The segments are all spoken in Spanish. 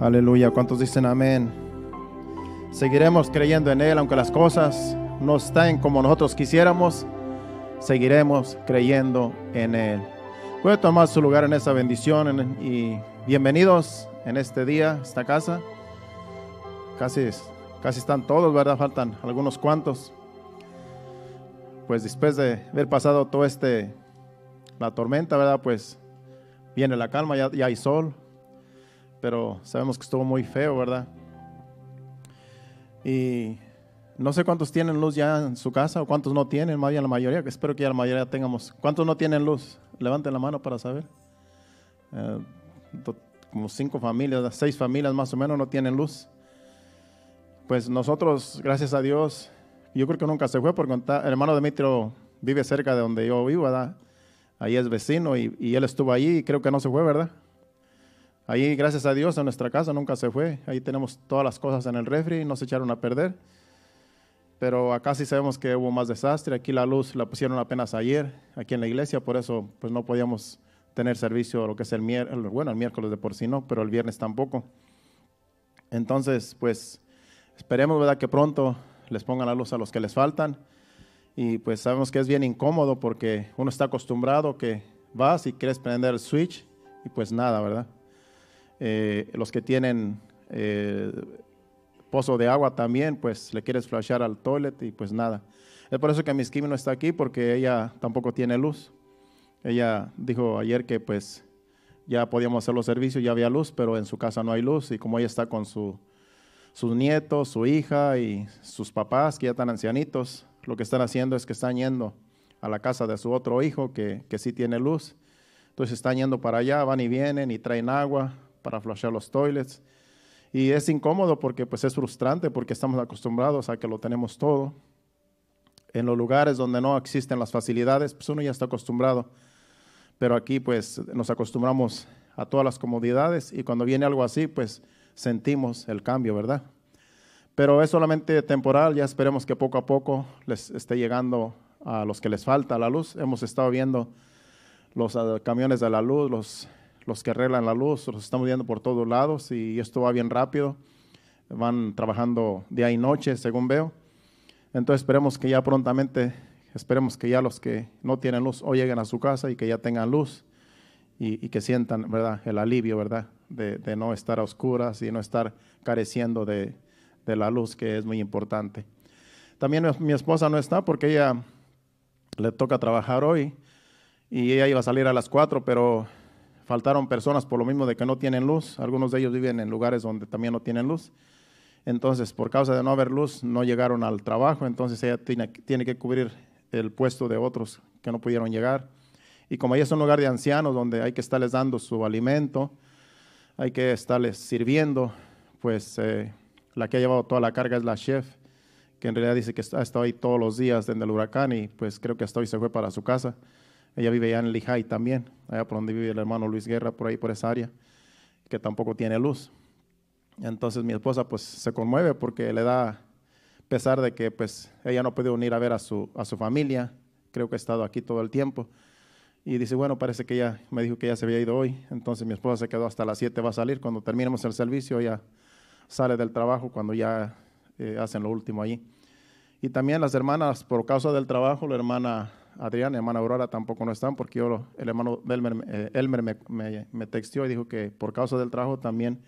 Aleluya. ¿Cuántos dicen amén? Seguiremos creyendo en Él, aunque las cosas no estén como nosotros quisiéramos. Seguiremos creyendo en Él. Puede tomar su lugar en esa bendición y bienvenidos en este día, esta casa. Casi, casi están todos, ¿verdad? Faltan algunos cuantos. Pues después de haber pasado todo este, la tormenta, ¿verdad? Pues viene la calma, ya hay sol, pero sabemos que estuvo muy feo, ¿verdad? Y no sé cuántos tienen luz ya en su casa o cuántos no tienen, más bien la mayoría, que espero que ya la mayoría tengamos. ¿Cuántos no tienen luz? Levanten la mano para saber. Eh, como cinco familias, seis familias más o menos no tienen luz. Pues nosotros, gracias a Dios, yo creo que nunca se fue por contar. El hermano Demetrio vive cerca de donde yo vivo, ¿verdad? Ahí es vecino y, y él estuvo ahí y creo que no se fue, ¿verdad? Ahí, gracias a Dios, en nuestra casa nunca se fue. Ahí tenemos todas las cosas en el refri, no se echaron a perder. Pero acá sí sabemos que hubo más desastre. Aquí la luz la pusieron apenas ayer, aquí en la iglesia, por eso pues no podíamos tener servicio lo que es el miércoles, bueno, el miércoles de por sí no, pero el viernes tampoco. Entonces, pues esperemos, ¿verdad?, que pronto les pongan la luz a los que les faltan. Y pues sabemos que es bien incómodo porque uno está acostumbrado que vas y quieres prender el switch y pues nada, ¿verdad? Eh, los que tienen eh, pozo de agua también, pues le quieres flashear al toilet y pues nada. Es por eso que Miss Kim no está aquí porque ella tampoco tiene luz. Ella dijo ayer que pues ya podíamos hacer los servicios, ya había luz, pero en su casa no hay luz y como ella está con su, sus nietos, su hija y sus papás que ya están ancianitos, lo que están haciendo es que están yendo a la casa de su otro hijo que, que sí tiene luz. Entonces están yendo para allá, van y vienen y traen agua, para flashear los toilets. Y es incómodo porque pues es frustrante porque estamos acostumbrados a que lo tenemos todo. En los lugares donde no existen las facilidades, pues uno ya está acostumbrado. Pero aquí pues nos acostumbramos a todas las comodidades y cuando viene algo así, pues sentimos el cambio, ¿verdad? Pero es solamente temporal, ya esperemos que poco a poco les esté llegando a los que les falta la luz. Hemos estado viendo los ah, camiones de la luz, los los que arreglan la luz, los estamos viendo por todos lados y esto va bien rápido. Van trabajando día y noche, según veo. Entonces esperemos que ya prontamente, esperemos que ya los que no tienen luz hoy lleguen a su casa y que ya tengan luz y, que sientan, ¿verdad?, el alivio, ¿verdad?, de, no estar a oscuras y no estar careciendo de, de la luz, que es muy importante. También mi esposa no está porque ella le toca trabajar hoy y ella iba a salir a las 4, pero faltaron personas por lo mismo de que no tienen luz. Algunos de ellos viven en lugares donde también no tienen luz. Entonces, por causa de no haber luz, no llegaron al trabajo. Entonces, ella tiene, que cubrir el puesto de otros que no pudieron llegar. Y como ella es un lugar de ancianos donde hay que estarles dando su alimento, hay que estarles sirviendo, pues eh, la que ha llevado toda la carga es la chef, que en realidad dice que ha estado ahí todos los días desde el huracán y pues creo que hasta hoy se fue para su casa. Ella vive allá en Lijay también, allá por donde vive el hermano Luis Guerra, por ahí, por esa área, que tampoco tiene luz. Entonces mi esposa pues se conmueve porque le da pesar de que pues ella no puede unir a ver a su, a su familia, creo que ha estado aquí todo el tiempo. Y dice, bueno, parece que ella me dijo que ya se había ido hoy, entonces mi esposa se quedó hasta las 7, va a salir, cuando terminemos el servicio ella sale del trabajo cuando ya eh, hacen lo último allí. Y también las hermanas, por causa del trabajo, la hermana Adrián, hermana Aurora tampoco no están porque el hermano eh, Elmer, me, me, textió y dijo que por causa del trabajo también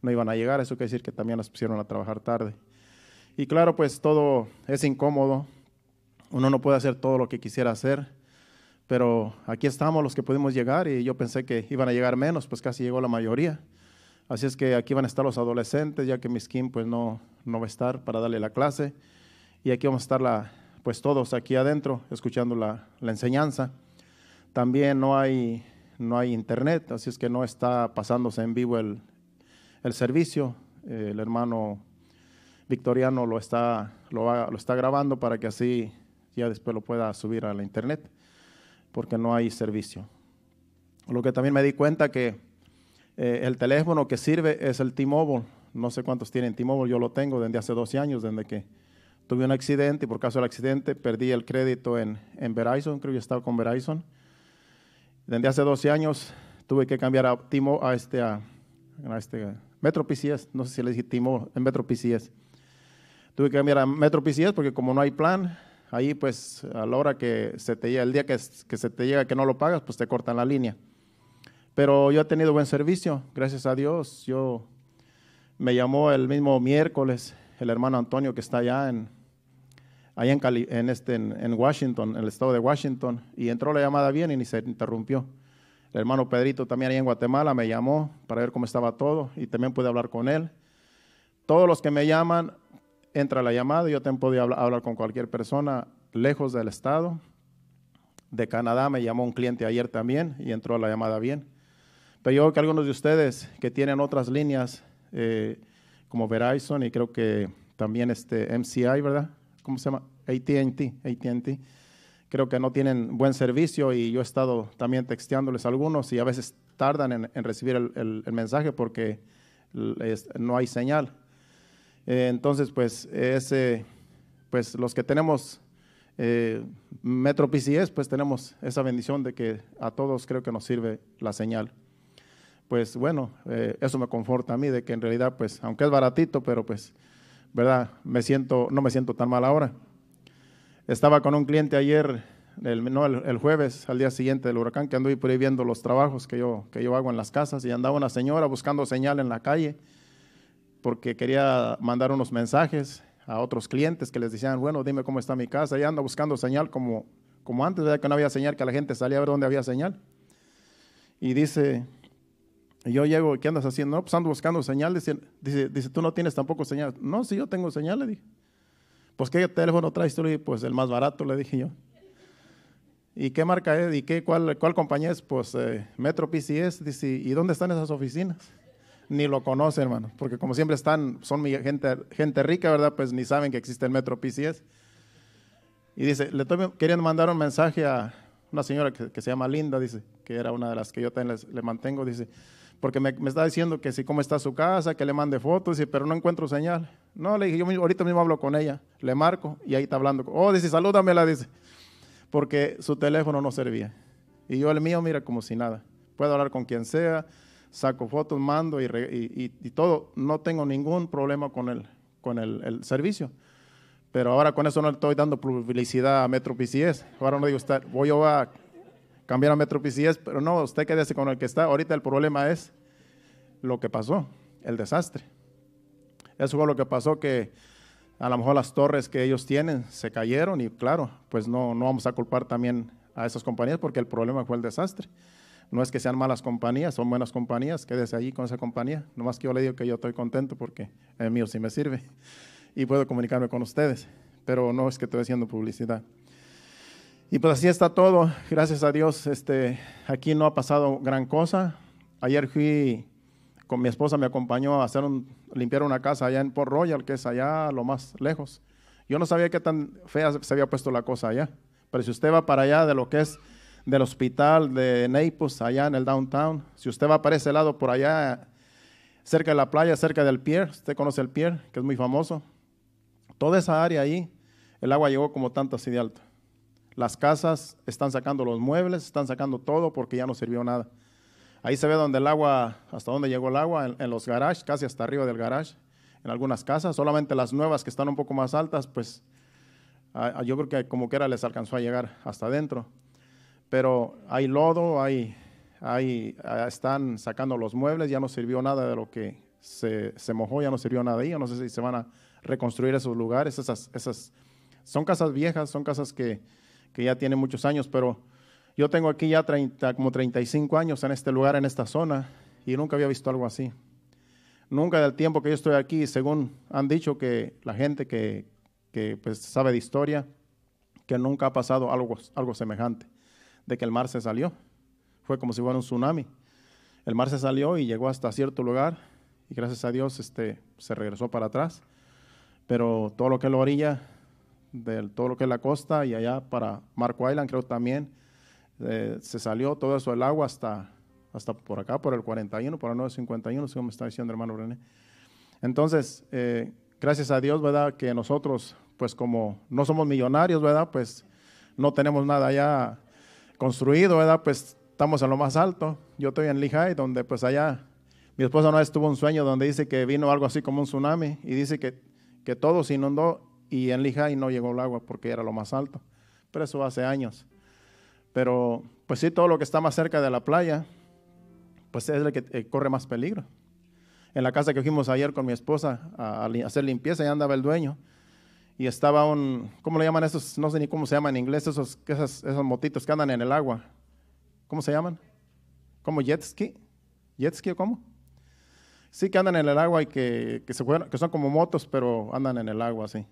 no iban a llegar. Eso quiere decir que también las pusieron a trabajar tarde. Y claro, pues todo es incómodo. Uno no puede hacer todo lo que quisiera hacer. Pero aquí estamos los que pudimos llegar y yo pensé que iban a llegar menos, pues casi llegó la mayoría. Así es que aquí van a estar los adolescentes, ya que skin pues no, no va a estar para darle la clase. Y aquí vamos a estar la, pues todos aquí adentro escuchando la, enseñanza. También no hay, no hay internet, así es que no está pasándose en vivo el, servicio. el hermano Victoriano lo está, lo, está grabando para que así ya después lo pueda subir a la internet, porque no hay servicio. Lo que también me di cuenta que eh, el teléfono que sirve es el T-Mobile. No sé cuántos tienen T-Mobile, yo lo tengo desde hace 12 años, desde que tuve un accidente y por caso del accidente perdí el crédito en, en Verizon, creo que estaba con Verizon. Desde hace 12 años tuve que cambiar a Timo a este, a, este Metro PCS, no sé si le dije Timo, en Metro PCS. Tuve que cambiar a Metro PCS porque como no hay plan, ahí pues a la hora que se te llega, el día que, que se te llega que no lo pagas, pues te cortan la línea. Pero yo he tenido buen servicio, gracias a Dios. Yo me llamó el mismo miércoles el hermano Antonio que está allá en, allá en, en, este, en, Washington, en el estado de Washington, y entró la llamada bien y ni se interrumpió. El hermano Pedrito también ahí en Guatemala me llamó para ver cómo estaba todo y también pude hablar con él. Todos los que me llaman, entra la llamada, y yo también podía hablar, con cualquier persona lejos del estado. De Canadá me llamó un cliente ayer también y entró la llamada bien. Pero yo veo que algunos de ustedes que tienen otras líneas, eh, como Verizon y creo que también este MCI, ¿verdad? ¿Cómo se llama? ATT, ATT, creo que no tienen buen servicio y yo he estado también texteándoles algunos y a veces tardan en, recibir el, mensaje porque no hay señal. Eh, entonces, pues, ese, pues los que tenemos eh, Metro PCS, pues tenemos esa bendición de que a todos creo que nos sirve la señal. Pues bueno, eh, eso me conforta a mí de que en realidad, pues, aunque es baratito, pero pues, ¿verdad? Me siento, no me siento tan mal ahora. Estaba con un cliente ayer, el, no, el, jueves, al día siguiente del huracán, que anduve por ahí viendo los trabajos que yo, que yo hago en las casas y andaba una señora buscando señal en la calle porque quería mandar unos mensajes a otros clientes que les decían, bueno, dime cómo está mi casa. Y anda buscando señal como, como antes, ¿verdad? Que no había señal, que la gente salía a ver dónde había señal. Y dice, yo llego, ¿qué andas haciendo? No, pues ando buscando señal. Dice, dice, tú no tienes tampoco señal. No, sí, yo tengo señal, le dije pues ¿qué teléfono traes tú? pues el más barato, le dije yo. ¿Y qué marca es? ¿Y qué, cuál, cuál compañía es? Pues eh, Metro PCS. Dice, ¿y dónde están esas oficinas? Ni lo conocen, hermano, porque como siempre están, son gente, gente rica, ¿verdad? Pues ni saben que existe el Metro PCS. Y dice, le estoy queriendo mandar un mensaje a una señora que, se llama Linda, dice, que era una de las que yo también le mantengo, dice, porque me, está diciendo que sí, cómo está su casa, que le mande fotos, y, pero no encuentro señal. No, le dije, yo ahorita mismo hablo con ella, le marco y ahí está hablando. Oh, dice, la dice, porque su teléfono no servía. Y yo el mío, mira, como si nada. Puedo hablar con quien sea, saco fotos, mando y, y, y todo. No tengo ningún problema con el, con el, servicio. Pero ahora con eso no estoy dando publicidad a Metro PCS. Ahora no digo, voy yo a cambiar a Metro PCS, pero no, usted quédese con el que está. Ahorita el problema es lo que pasó, el desastre. Eso fue lo que pasó, que a lo mejor las torres que ellos tienen se cayeron y claro, pues no, no vamos a culpar también a esas compañías porque el problema fue el desastre. No es que sean malas compañías, son buenas compañías, quédese allí con esa compañía. Nomás que yo le digo que yo estoy contento porque el mío sí me sirve y puedo comunicarme con ustedes, pero no es que estoy haciendo publicidad. Y pues así está todo. Gracias a Dios, este, aquí no ha pasado gran cosa. Ayer fui con mi esposa, me acompañó a hacer un, limpiar una casa allá en Port Royal, que es allá lo más lejos. Yo no sabía qué tan fea se había puesto la cosa allá. Pero si usted va para allá de lo que es del hospital de Naples, allá en el downtown, si usted va para ese lado por allá, cerca de la playa, cerca del pier, usted conoce el pier, que es muy famoso. Toda esa área ahí, el agua llegó como tanto así de alto. Las casas están sacando los muebles, están sacando todo porque ya no sirvió nada. Ahí se ve donde el agua, hasta dónde llegó el agua, en, los garages, casi hasta arriba del garage, en algunas casas. Solamente las nuevas que están un poco más altas, pues yo creo que como quiera les alcanzó a llegar hasta adentro. Pero hay lodo, hay, hay, están sacando los muebles, ya no sirvió nada de lo que se, mojó, ya no sirvió nada ahí. no sé si se van a reconstruir esos lugares, esas, esas son casas viejas, son casas que que ya tiene muchos años, pero yo tengo aquí ya 30, como 35 años en este lugar, en esta zona, y nunca había visto algo así. Nunca del tiempo que yo estoy aquí, según han dicho que la gente que, pues, sabe de historia, que nunca ha pasado algo, algo semejante, de que el mar se salió. Fue como si fuera un tsunami. El mar se salió y llegó hasta cierto lugar y gracias a Dios este, se regresó para atrás. Pero todo lo que es la orilla de todo lo que es la costa y allá para Marco Island, creo también. Eh, se salió todo eso del agua hasta, hasta por acá, por el 41, por el 951, según me está diciendo hermano René. Entonces, eh, gracias a Dios, ¿verdad? Que nosotros, pues como no somos millonarios, ¿verdad? Pues no tenemos nada ya construido, ¿verdad? Pues estamos en lo más alto. Yo estoy en Lehigh, donde pues allá mi esposa una vez tuvo un sueño donde dice que vino algo así como un tsunami y dice que, que todo se inundó y en Lijay no llegó el agua porque era lo más alto, pero eso hace años. Pero pues sí, todo lo que está más cerca de la playa, pues es el que eh, corre más peligro. En la casa que fuimos ayer con mi esposa a, hacer limpieza, ya andaba el dueño y estaba un, ¿cómo le llaman esos? No sé ni cómo se llaman en inglés, esos, esas, esos motitos que andan en el agua. ¿Cómo se llaman? ¿Como jet ski? ¿Jet ski o cómo? Sí, que andan en el agua y que, que son como motos, pero andan en el agua, así.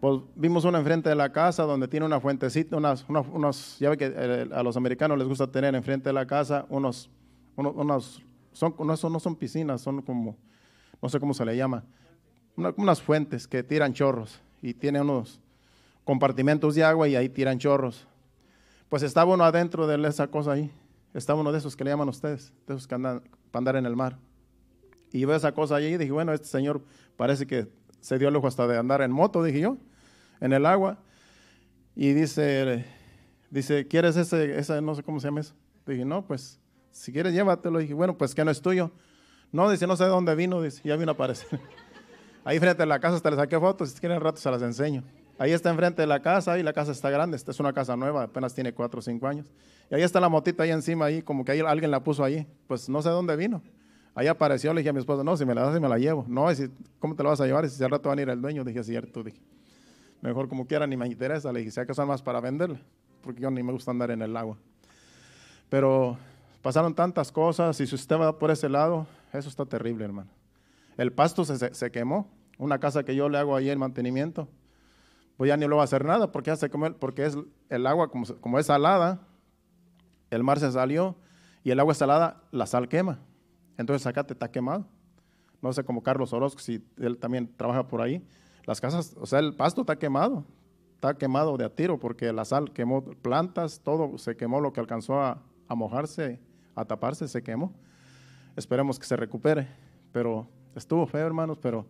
Pues vimos una enfrente de la casa donde tiene una fuentecita, unas, unos, ya ve que eh, a los americanos les gusta tener enfrente de la casa unos, unos, son, no, son, no son piscinas, son como, no sé cómo se le llama, unas fuentes que tiran chorros y tiene unos compartimentos de agua y ahí tiran chorros. Pues estaba uno adentro de esa cosa ahí, estaba uno de esos que le llaman ustedes, de esos que andan para andar en el mar. Y yo veo esa cosa ahí y dije, bueno, este señor parece que se dio el lujo hasta de andar en moto, dije yo, en el agua. Y dice, dice, ¿quieres ese, ese no sé cómo se llama eso? Dije, no, pues, si quieres llévatelo. Dije, bueno, pues que no es tuyo. No, dice, no sé de dónde vino, dice, ya vino a aparecer. Ahí frente a la casa hasta le saqué fotos, si quieren rato se las enseño. Ahí está enfrente de la casa, y la casa está grande, esta es una casa nueva, apenas tiene cuatro o cinco años. Y ahí está la motita ahí encima, ahí como que alguien la puso ahí, pues no sé dónde vino. Ahí apareció, le dije a mi esposa, no, si me la das, si me la llevo. No, ¿cómo te la vas a llevar? si al rato van a ir el dueño, dije, cierto, dije. Mejor como quiera, ni me interesa. Le dije, si acaso más para venderla, porque yo ni me gusta andar en el agua. Pero pasaron tantas cosas y si usted por ese lado, eso está terrible, hermano. El pasto se, quemó, una casa que yo le hago ahí en mantenimiento, pues ya ni lo va a hacer nada porque, hace como el, porque es el agua como, como, es salada, el mar se salió y el agua salada la sal quema. Entonces acá te está quemado. No sé, cómo Carlos Orozco, si él también trabaja por ahí. Las casas, o sea, el pasto está quemado. Está quemado de a tiro porque la sal quemó plantas, todo se quemó, lo que alcanzó a, mojarse, a taparse, se quemó. Esperemos que se recupere. Pero estuvo feo, hermanos, pero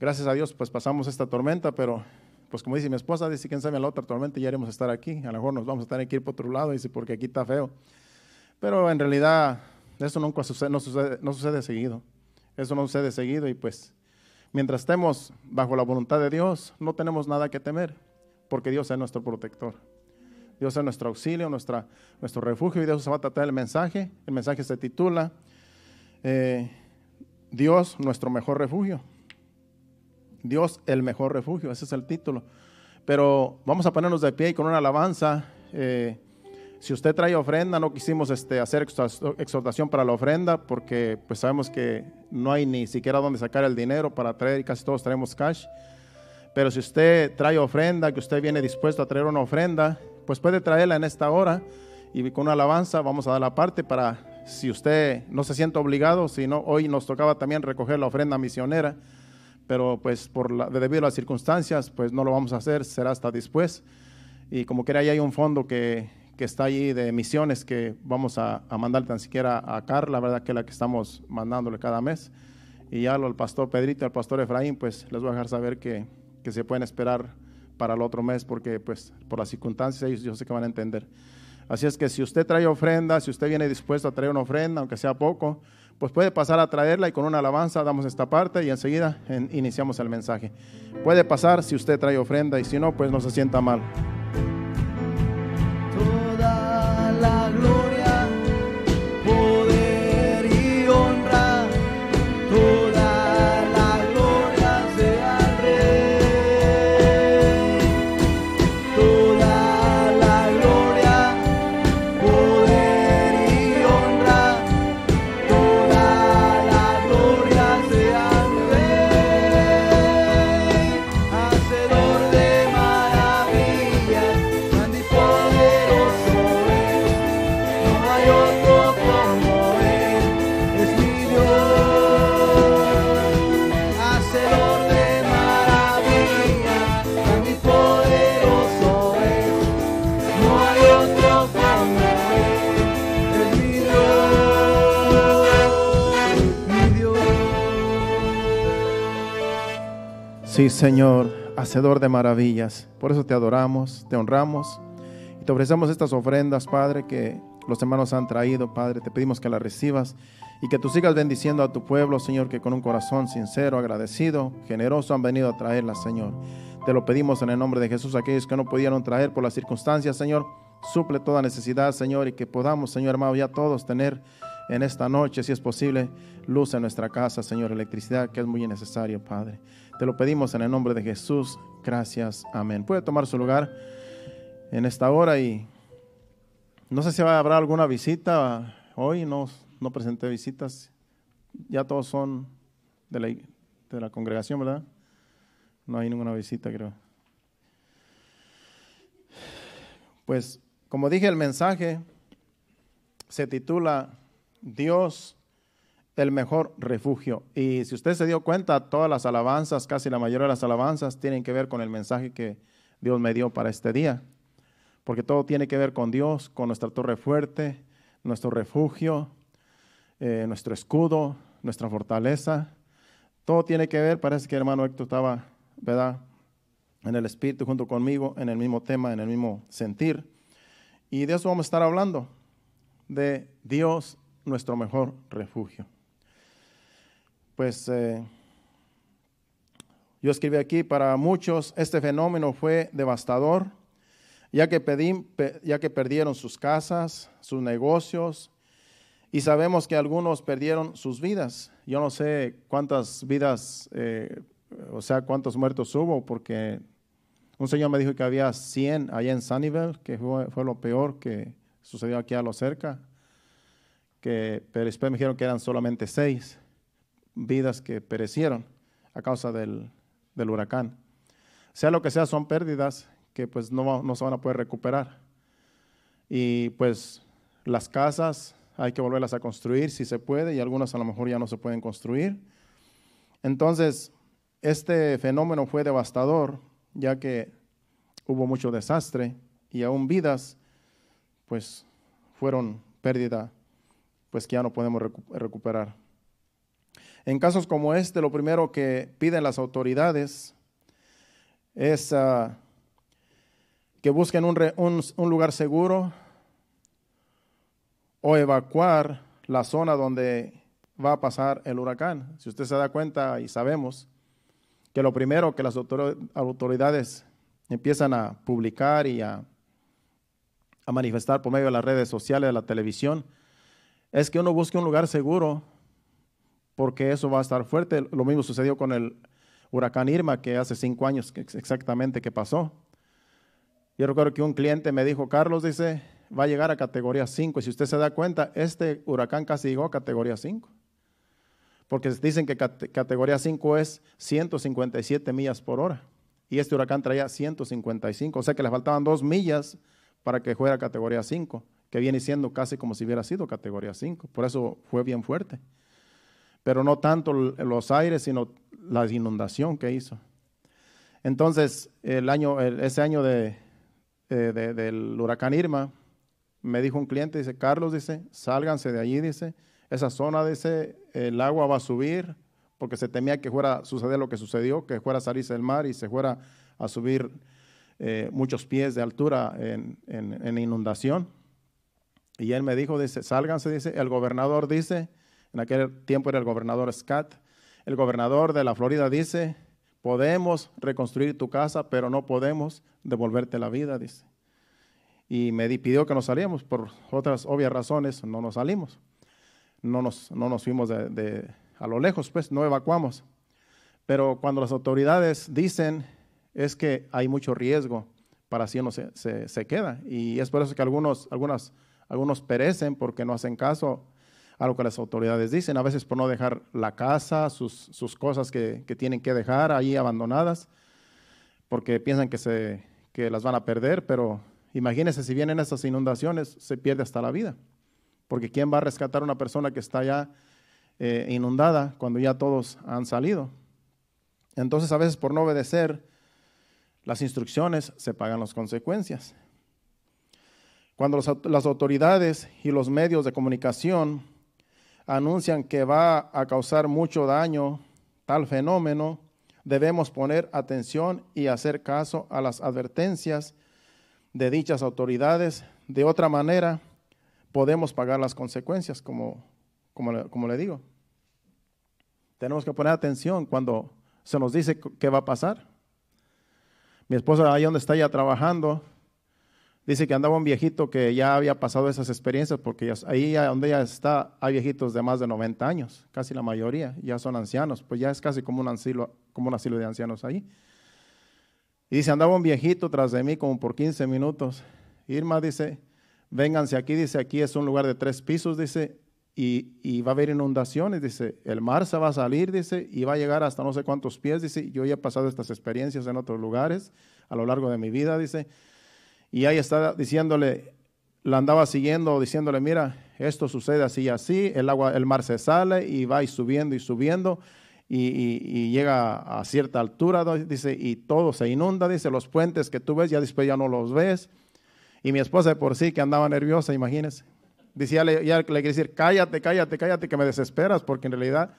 gracias a Dios, pues pasamos esta tormenta, pero pues como dice mi esposa, dice, quién sabe, la otra tormenta ya iremos a estar aquí, a lo mejor nos vamos a tener que ir por otro lado, dice, porque aquí está feo. Pero en realidad eso nunca sucede, no sucede, no sucede seguido. Eso no sucede seguido y pues mientras estemos bajo la voluntad de Dios, no tenemos nada que temer, porque Dios es nuestro protector. Dios es nuestro auxilio, nuestra, nuestro refugio y Dios va a tratar el mensaje. El mensaje se titula eh, Dios, nuestro mejor refugio. Dios, el mejor refugio, ese es el título. Pero vamos a ponernos de pie y con una alabanza. Eh, si usted trae ofrenda, no quisimos este, hacer exhortación para la ofrenda porque pues sabemos que no hay ni siquiera dónde sacar el dinero para traer casi todos traemos cash. Pero si usted trae ofrenda, que usted viene dispuesto a traer una ofrenda, pues puede traerla en esta hora y con una alabanza vamos a dar la parte para si usted no se siente obligado, si no, hoy nos tocaba también recoger la ofrenda misionera, pero pues por la, debido a las circunstancias, pues no lo vamos a hacer, será hasta después. Y como quiera, ahí hay un fondo que que está allí de misiones que vamos a, a, mandar tan siquiera a Carla, la ¿verdad? Que la que estamos mandándole cada mes. Y ya lo al pastor Pedrito, al pastor Efraín, pues les voy a dejar saber que, que, se pueden esperar para el otro mes porque pues por las circunstancias ellos yo sé que van a entender. Así es que si usted trae ofrenda, si usted viene dispuesto a traer una ofrenda, aunque sea poco, pues puede pasar a traerla y con una alabanza damos esta parte y enseguida iniciamos el mensaje. Puede pasar si usted trae ofrenda y si no, pues no se sienta mal. Sí, Señor, hacedor de maravillas. Por eso te adoramos, te honramos y te ofrecemos estas ofrendas, Padre, que los hermanos han traído, Padre. Te pedimos que las recibas y que tú sigas bendiciendo a tu pueblo, Señor, que con un corazón sincero, agradecido, generoso han venido a traerlas, Señor. Te lo pedimos en el nombre de Jesús, aquellos que no pudieron traer por las circunstancias, Señor. Suple toda necesidad, Señor, y que podamos, Señor hermano ya todos tener en esta noche, si es posible, luz en nuestra casa, Señor, electricidad que es muy necesario, Padre. Te lo pedimos en el nombre de Jesús. Gracias. Amén. Puede tomar su lugar en esta hora y no sé si habrá alguna visita. Hoy no, presenté visitas. Ya todos son de la, de la congregación, ¿verdad? No hay ninguna visita, creo. Pues, como dije, el mensaje se titula Dios el mejor refugio. Y si usted se dio cuenta, todas las alabanzas, casi la mayoría de las alabanzas, tienen que ver con el mensaje que Dios me dio para este día. Porque todo tiene que ver con Dios, con nuestra torre fuerte, nuestro refugio, eh, nuestro escudo, nuestra fortaleza. Todo tiene que ver, parece que el hermano Héctor estaba, ¿verdad? En el espíritu junto conmigo, en el mismo tema, en el mismo sentir. Y de eso vamos a estar hablando, de Dios, nuestro mejor refugio pues eh, yo escribí aquí, para muchos este fenómeno fue devastador, ya que, pedí, ya que perdieron sus casas, sus negocios, y sabemos que algunos perdieron sus vidas. Yo no sé cuántas vidas, eh, o sea, cuántos muertos hubo, porque un señor me dijo que había 100 allá en Sunnyvale, que fue, lo peor que sucedió aquí a lo cerca, que, pero después me dijeron que eran solamente 6 vidas que perecieron a causa del, huracán. Sea lo que sea, son pérdidas que pues no, no se van a poder recuperar. Y pues las casas hay que volverlas a construir si se puede y algunas a lo mejor ya no se pueden construir. Entonces, este fenómeno fue devastador ya que hubo mucho desastre y aún vidas pues fueron pérdida pues que ya no podemos recuperar. En casos como este, lo primero que piden las autoridades es ah, que busquen un, lugar seguro o evacuar la zona donde va a pasar el huracán. Si usted se da cuenta y sabemos que lo primero que las autoridades empiezan a publicar y a manifestar por medio de las redes sociales, de la televisión, es que uno busque un lugar seguro porque eso va a estar fuerte. Lo mismo sucedió con el huracán Irma, que hace cinco años exactamente que pasó. Yo recuerdo que un cliente me dijo, Carlos, dice, va a llegar a categoría 5. Y si usted se da cuenta, este huracán casi llegó a categoría 5. Porque dicen que categoría 5 es 157 millas por hora. Y este huracán traía 155. O sea que le faltaban dos millas para que fuera categoría 5, que viene siendo casi como si hubiera sido categoría 5. Por eso fue bien fuerte pero no tanto los aires, sino la inundación que hizo. Entonces, el año, ese año eh, del huracán Irma, me dijo un cliente, dice, Carlos, dice, sálganse de allí, dice, esa zona, dice, el agua va a subir, porque se temía que fuera a suceder lo que sucedió, que fuera a salirse del mar y se fuera a subir eh, muchos pies de altura en, en, inundación. Y él me dijo, dice, sálganse, dice, el gobernador dice en aquel tiempo era el gobernador Scott, el gobernador de la Florida dice, podemos reconstruir tu casa, pero no podemos devolverte la vida, dice. Y me pidió que nos salíamos por otras obvias razones no nos salimos, no nos, no nos fuimos de, a lo lejos, pues no evacuamos. Pero cuando las autoridades dicen es que hay mucho riesgo, para si uno se, se, se, queda. Y es por eso que algunos, algunas, algunos perecen porque no hacen caso a que las autoridades dicen, a veces por no dejar la casa, sus, cosas que, tienen que dejar ahí abandonadas, porque piensan que, se, las van a perder, pero imagínense si vienen esas inundaciones, se pierde hasta la vida, porque ¿quién va a rescatar a una persona que está ya eh, inundada cuando ya todos han salido? Entonces a veces por no obedecer las instrucciones se pagan las consecuencias. Cuando las autoridades y los medios de comunicación anuncian que va a causar mucho daño tal fenómeno, debemos poner atención y hacer caso a las advertencias de dichas autoridades. De otra manera, podemos pagar las consecuencias, como, como, le digo. Tenemos que poner atención cuando se nos dice qué va a pasar. Mi esposa ahí donde está ya trabajando, Dice que andaba un viejito que ya había pasado esas experiencias, porque ahí donde ella está hay viejitos de más de 90 años, casi la mayoría, ya son ancianos, pues ya es casi como un asilo, como un asilo de ancianos ahí. Y dice, andaba un viejito tras de mí como por 15 minutos. Irma dice, vénganse aquí, dice, aquí es un lugar de tres pisos, dice, y, y, va a haber inundaciones, dice, el mar se va a salir, dice, y va a llegar hasta no sé cuántos pies, dice, yo ya he pasado estas experiencias en otros lugares a lo largo de mi vida, dice, y ahí estaba diciéndole, la andaba siguiendo, diciéndole, mira, esto sucede así y así, el agua, el mar se sale y va y subiendo y subiendo y, llega a cierta altura, dice, y todo se inunda, dice, los puentes que tú ves ya después ya no los ves. Y mi esposa de por sí que andaba nerviosa, imagínese, Decía, ya, le quería decir, cállate, cállate, cállate, que me desesperas, porque en realidad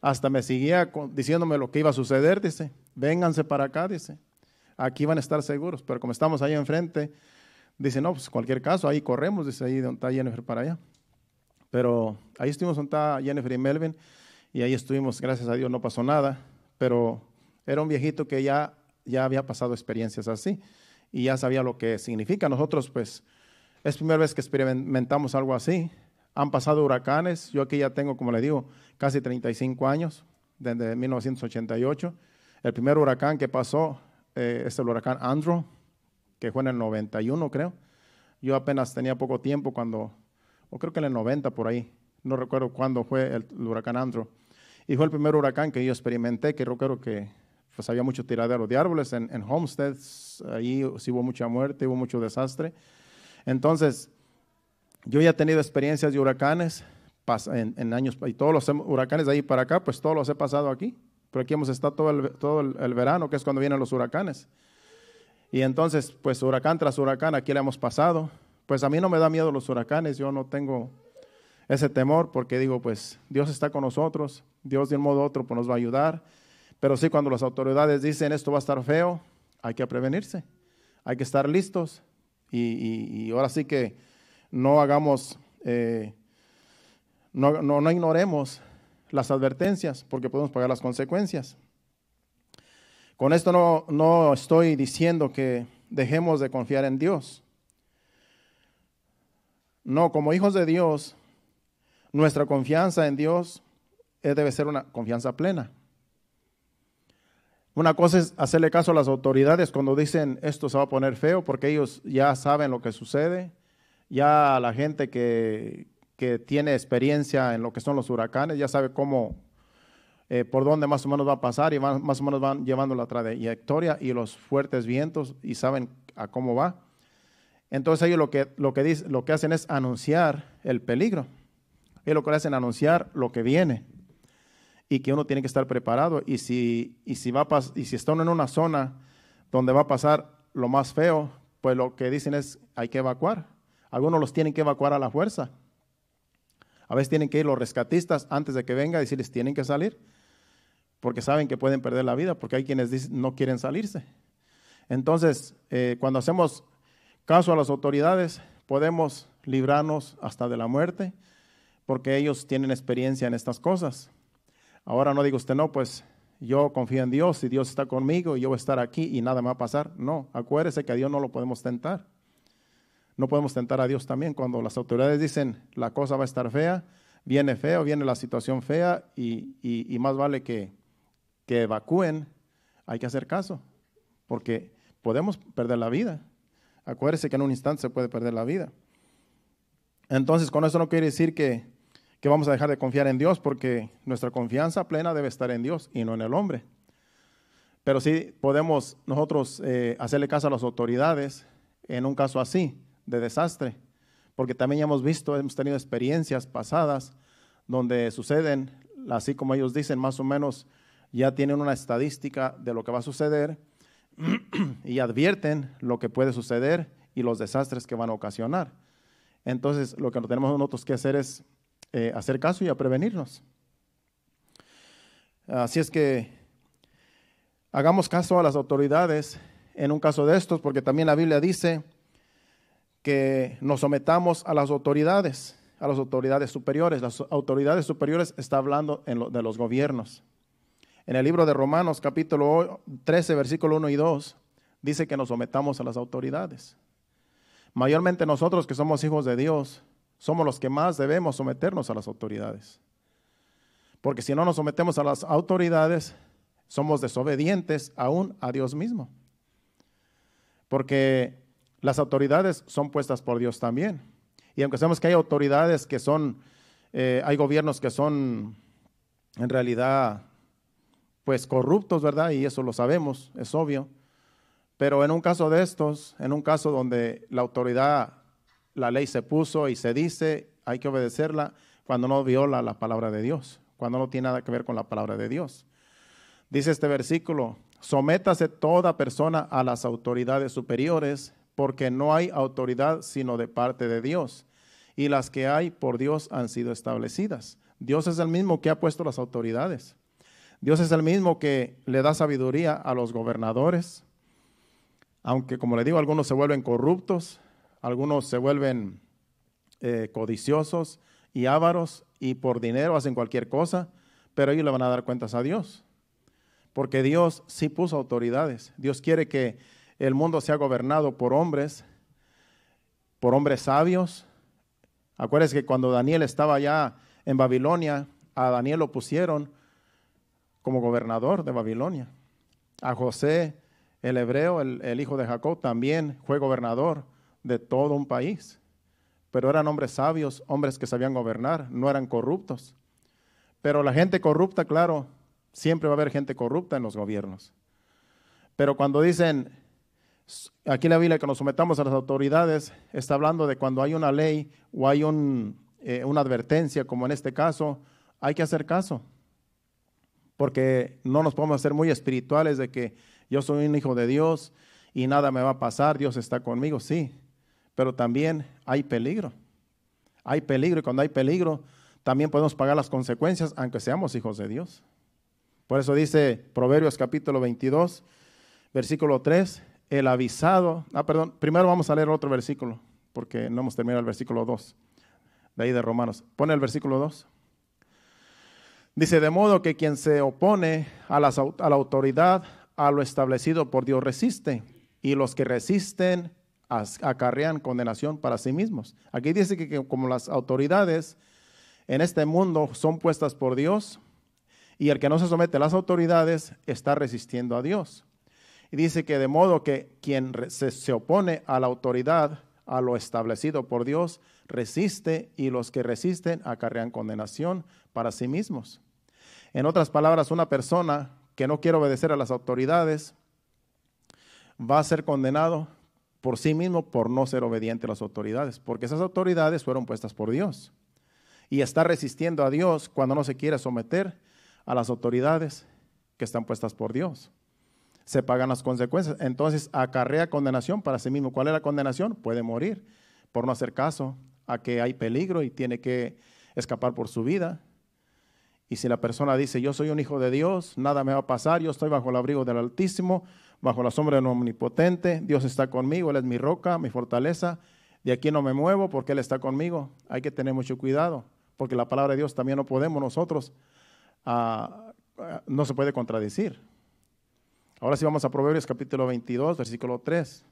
hasta me seguía diciéndome lo que iba a suceder, dice, vénganse para acá, dice aquí van a estar seguros, pero como estamos ahí enfrente, dicen, no, pues cualquier caso, ahí corremos, dice ahí donde está Jennifer para allá. Pero ahí estuvimos donde está Jennifer y Melvin, y ahí estuvimos, gracias a Dios no pasó nada, pero era un viejito que ya, ya había pasado experiencias así y ya sabía lo que significa. Nosotros, pues, es primera vez que experimentamos algo así. Han pasado huracanes, yo aquí ya tengo, como le digo, casi 35 años, desde 1988. El primer huracán que pasó este es huracán Andro, que fue en el 91, creo. Yo apenas tenía poco tiempo cuando, o creo que en el 90 por ahí, no recuerdo cuándo fue el, huracán Andro, Y fue el primer huracán que yo experimenté, que recuerdo que pues había mucho tiradero de árboles en, en homesteads, ahí sí hubo mucha muerte, hubo mucho desastre. Entonces, yo ya he tenido experiencias de huracanes en años, y todos los huracanes de ahí para acá, pues todos los he pasado aquí. Pero aquí hemos estado todo el, verano, que es cuando vienen los huracanes. Y entonces, pues huracán tras huracán, aquí le hemos pasado. Pues a mí no me da miedo los huracanes, yo no tengo ese temor porque digo, pues Dios está con nosotros, Dios de un modo u otro pues, nos va a ayudar. Pero sí, cuando las autoridades dicen esto va a estar feo, hay que prevenirse, hay que estar listos. Y, ahora sí que no hagamos, eh, no, no ignoremos las advertencias porque podemos pagar las consecuencias. Con esto no, no estoy diciendo que dejemos de confiar en Dios. No, como hijos de Dios, nuestra confianza en Dios eh, debe ser una confianza plena. Una cosa es hacerle caso a las autoridades cuando dicen esto se va a poner feo, porque ellos ya saben lo que sucede, ya la gente que, que tiene experiencia en lo que son los huracanes, ya sabe cómo, eh, por dónde más o menos va a pasar y más o menos van llevando la trayectoria y los fuertes vientos y saben a cómo va. Entonces ellos lo que, lo que, dice, lo que hacen es anunciar el peligro. y lo que hacen es anunciar lo que viene y que uno tiene que estar preparado. Y si, y si, va y si están en una zona donde va a pasar lo más feo, pues lo que dicen es hay que evacuar. Algunos los tienen que evacuar a la fuerza a veces tienen que ir los rescatistas antes de que venga y decirles tienen que salir, porque saben que pueden perder la vida, porque hay quienes no quieren salirse. Entonces, eh, cuando hacemos caso a las autoridades, podemos librarnos hasta de la muerte, porque ellos tienen experiencia en estas cosas. Ahora no digo usted no, pues yo confío en Dios y Dios está conmigo y yo voy a estar aquí y nada me va a pasar. No, acuérdese que a Dios no lo podemos tentar. No podemos tentar a Dios también cuando las autoridades dicen la cosa va a estar fea, viene feo, viene la situación fea y, más vale que, que evacúen, hay que hacer caso, porque podemos perder la vida. Acuérdese que en un instante se puede perder la vida. Entonces, con eso no quiere decir que, vamos a dejar de confiar en Dios, porque nuestra confianza plena debe estar en Dios y no en el hombre. Pero sí podemos nosotros eh, hacerle caso a las autoridades en un caso así, de desastre, porque también ya hemos visto, hemos tenido experiencias pasadas donde suceden, así como ellos dicen, más o menos ya tienen una estadística de lo que va a suceder y advierten lo que puede suceder y los desastres que van a ocasionar. Entonces, lo que tenemos nosotros que hacer es eh, hacer caso y a prevenirnos. Así es que hagamos caso a las autoridades en un caso de estos, porque también la Biblia dice que nos sometamos a las autoridades, a las autoridades superiores. Las autoridades superiores está hablando en de los gobiernos. En el libro de Romanos capítulo 13, versículo 1 y 2, dice que nos sometamos a las autoridades. Mayormente nosotros que somos hijos de Dios, somos los que más debemos someternos a las autoridades. Porque si no nos sometemos a las autoridades, somos desobedientes aún a Dios mismo. Porque las autoridades son puestas por Dios también. Y aunque sabemos que hay autoridades que son, eh, hay gobiernos que son en realidad pues corruptos, ¿verdad? Y eso lo sabemos, es obvio. Pero en un caso de estos, en un caso donde la autoridad, la ley se puso y se dice, hay que obedecerla cuando no viola la palabra de Dios, cuando no tiene nada que ver con la palabra de Dios. Dice este versículo, sométase toda persona a las autoridades superiores, porque no hay autoridad sino de parte de Dios, y las que hay por Dios han sido establecidas. Dios es el mismo que ha puesto las autoridades. Dios es el mismo que le da sabiduría a los gobernadores, aunque como le digo, algunos se vuelven corruptos, algunos se vuelven eh, codiciosos y ávaros y por dinero hacen cualquier cosa, pero ellos le van a dar cuentas a Dios, porque Dios sí puso autoridades. Dios quiere que el mundo se ha gobernado por hombres, por hombres sabios. Acuérdense que cuando Daniel estaba allá en Babilonia, a Daniel lo pusieron como gobernador de Babilonia. A José, el hebreo, el, el hijo de Jacob, también fue gobernador de todo un país. Pero eran hombres sabios, hombres que sabían gobernar, no eran corruptos. Pero la gente corrupta, claro, siempre va a haber gente corrupta en los gobiernos. Pero cuando dicen, Aquí la Biblia que nos sometamos a las autoridades está hablando de cuando hay una ley o hay eh, una advertencia, como en este caso, hay que hacer caso. Porque no nos podemos hacer muy espirituales de que yo soy un hijo de Dios y nada me va a pasar, Dios está conmigo, sí. Pero también hay peligro. Hay peligro y cuando hay peligro también podemos pagar las consecuencias aunque seamos hijos de Dios. Por eso dice Proverbios capítulo 22, versículo 3, el avisado. Ah, perdón, primero vamos a leer otro versículo, porque no hemos terminado el versículo 2, de ahí de Romanos. Pone el versículo 2. Dice, de modo que quien se opone a, a la autoridad, a lo establecido por Dios resiste, y los que resisten acarrean condenación para sí mismos. Aquí dice que como las autoridades en este mundo son puestas por Dios, y el que no se somete a las autoridades está resistiendo a Dios. Y dice que de modo que quien se, se opone a la autoridad, a lo establecido por Dios, resiste y los que resisten acarrean condenación para sí mismos. En otras palabras, una persona que no quiere obedecer a las autoridades va a ser condenado por sí mismo por no ser obediente a las autoridades, porque esas autoridades fueron puestas por Dios. Y está resistiendo a Dios cuando no se quiere someter a las autoridades que están puestas por Dios se pagan las consecuencias. Entonces acarrea condenación para sí mismo. ¿Cuál es la condenación? Puede morir por no hacer caso a que hay peligro y tiene que escapar por su vida. Y si la persona dice, yo soy un hijo de Dios, nada me va a pasar, yo estoy bajo el abrigo del Altísimo, bajo la sombra del Omnipotente, Dios está conmigo, Él es mi roca, mi fortaleza, de aquí no me muevo porque Él está conmigo. Hay que tener mucho cuidado, porque la palabra de Dios también no podemos nosotros, ah, ah, no se puede contradecir. Ahora sí vamos a Proverbios capítulo 22, versículo 3.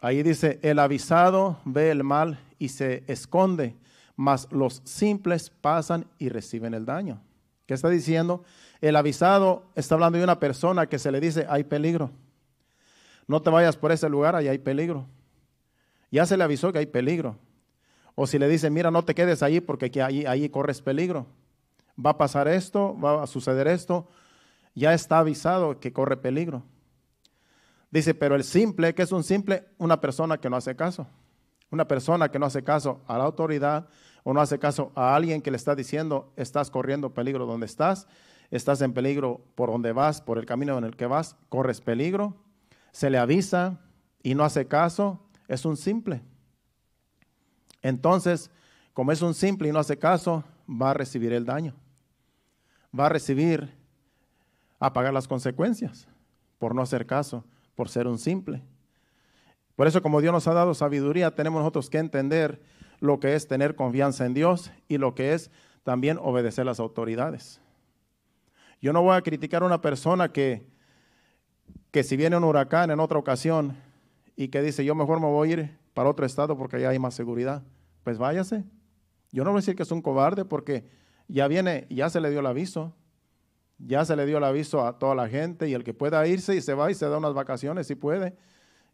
Ahí dice, el avisado ve el mal y se esconde, mas los simples pasan y reciben el daño. ¿Qué está diciendo? El avisado está hablando de una persona que se le dice, hay peligro. No te vayas por ese lugar, ahí hay peligro. Ya se le avisó que hay peligro. O si le dice, mira, no te quedes ahí porque ahí, ahí corres peligro. Va a pasar esto, va a suceder esto, ya está avisado que corre peligro. Dice, pero el simple, ¿qué es un simple? Una persona que no hace caso. Una persona que no hace caso a la autoridad o no hace caso a alguien que le está diciendo, estás corriendo peligro donde estás, estás en peligro por donde vas, por el camino en el que vas, corres peligro, se le avisa y no hace caso, es un simple. Entonces, como es un simple y no hace caso, va a recibir el daño. Va a recibir a pagar las consecuencias por no hacer caso, por ser un simple. Por eso como Dios nos ha dado sabiduría, tenemos nosotros que entender lo que es tener confianza en Dios y lo que es también obedecer las autoridades. Yo no voy a criticar a una persona que, que si viene un huracán en otra ocasión y que dice, yo mejor me voy a ir para otro estado porque allá hay más seguridad, pues váyase. Yo no voy a decir que es un cobarde porque ya viene, ya se le dio el aviso, ya se le dio el aviso a toda la gente y el que pueda irse y se va y se da unas vacaciones si puede.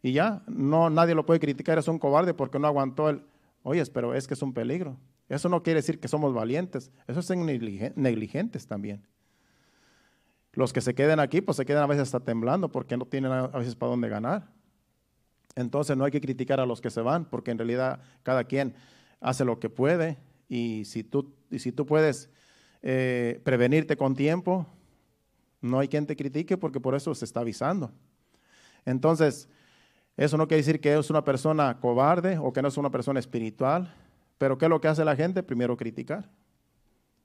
Y ya, no, nadie lo puede criticar, es un cobarde porque no aguantó el, oye, pero es que es un peligro. Eso no quiere decir que somos valientes, eso es negligentes también. Los que se queden aquí, pues se quedan a veces hasta temblando porque no tienen a veces para dónde ganar. Entonces no hay que criticar a los que se van porque en realidad cada quien hace lo que puede y si tú, y si tú puedes eh, prevenirte con tiempo, no hay quien te critique porque por eso se está avisando. Entonces, eso no quiere decir que es una persona cobarde o que no es una persona espiritual, pero ¿qué es lo que hace la gente? Primero criticar.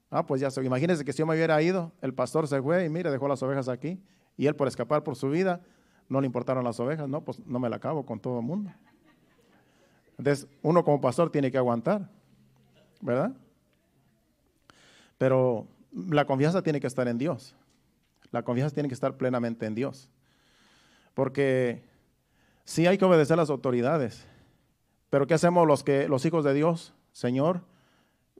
Ah, pues ya se, imagínense que si yo me hubiera ido, el pastor se fue y mire, dejó las ovejas aquí y él por escapar por su vida, no le importaron las ovejas, no, pues no me la acabo con todo el mundo. Entonces, uno como pastor tiene que aguantar, ¿verdad? Pero la confianza tiene que estar en Dios. La confianza tiene que estar plenamente en Dios. Porque sí hay que obedecer las autoridades. Pero ¿qué hacemos los, que, los hijos de Dios? Señor,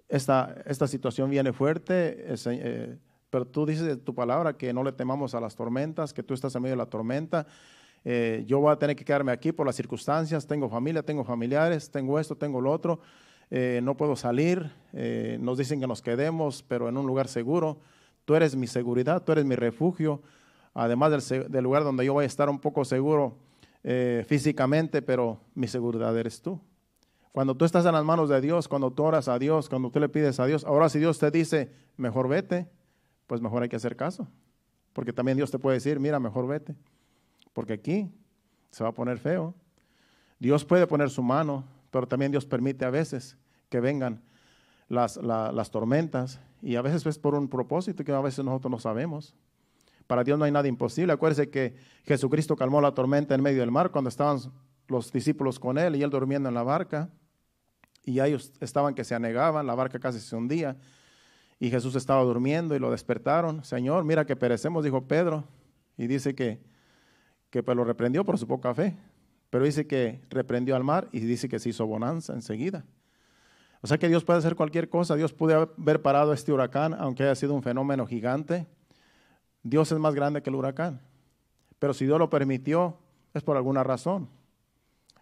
esta, esta situación viene fuerte, eh, eh, pero tú dices en tu palabra que no le temamos a las tormentas, que tú estás en medio de la tormenta. Eh, yo voy a tener que quedarme aquí por las circunstancias, tengo familia, tengo familiares, tengo esto, tengo lo otro, no puedo salir, nos dicen que nos quedemos, pero en un lugar seguro. Tú eres mi seguridad, tú eres mi refugio, además del, lugar donde yo voy a estar un poco seguro eh, físicamente, pero mi seguridad eres tú. Cuando tú estás en las manos de Dios, cuando tú oras a Dios, cuando tú le pides a Dios, ahora si Dios te dice, mejor vete, pues mejor hay que hacer caso. Porque también Dios te puede decir, mira, mejor vete. Porque aquí se va a poner feo. Dios puede poner su mano, pero también Dios permite a veces que vengan las tormentas y a veces es por un propósito que a veces nosotros no sabemos. Para Dios no hay nada imposible. Acuérdense que Jesucristo calmó la tormenta en medio del mar cuando estaban los discípulos con él y él durmiendo en la barca. Y ellos estaban que se anegaban, la barca casi se hundía. Y Jesús estaba durmiendo y lo despertaron. Señor, mira que perecemos, dijo Pedro. Y dice que, que pues lo reprendió por su poca fe. Pero dice que reprendió al mar y dice que se hizo bonanza enseguida. O sea que Dios puede hacer cualquier cosa. Dios pudo haber parado este huracán, aunque haya sido un fenómeno gigante. Dios es más grande que el huracán. Pero si Dios lo permitió, es por alguna razón.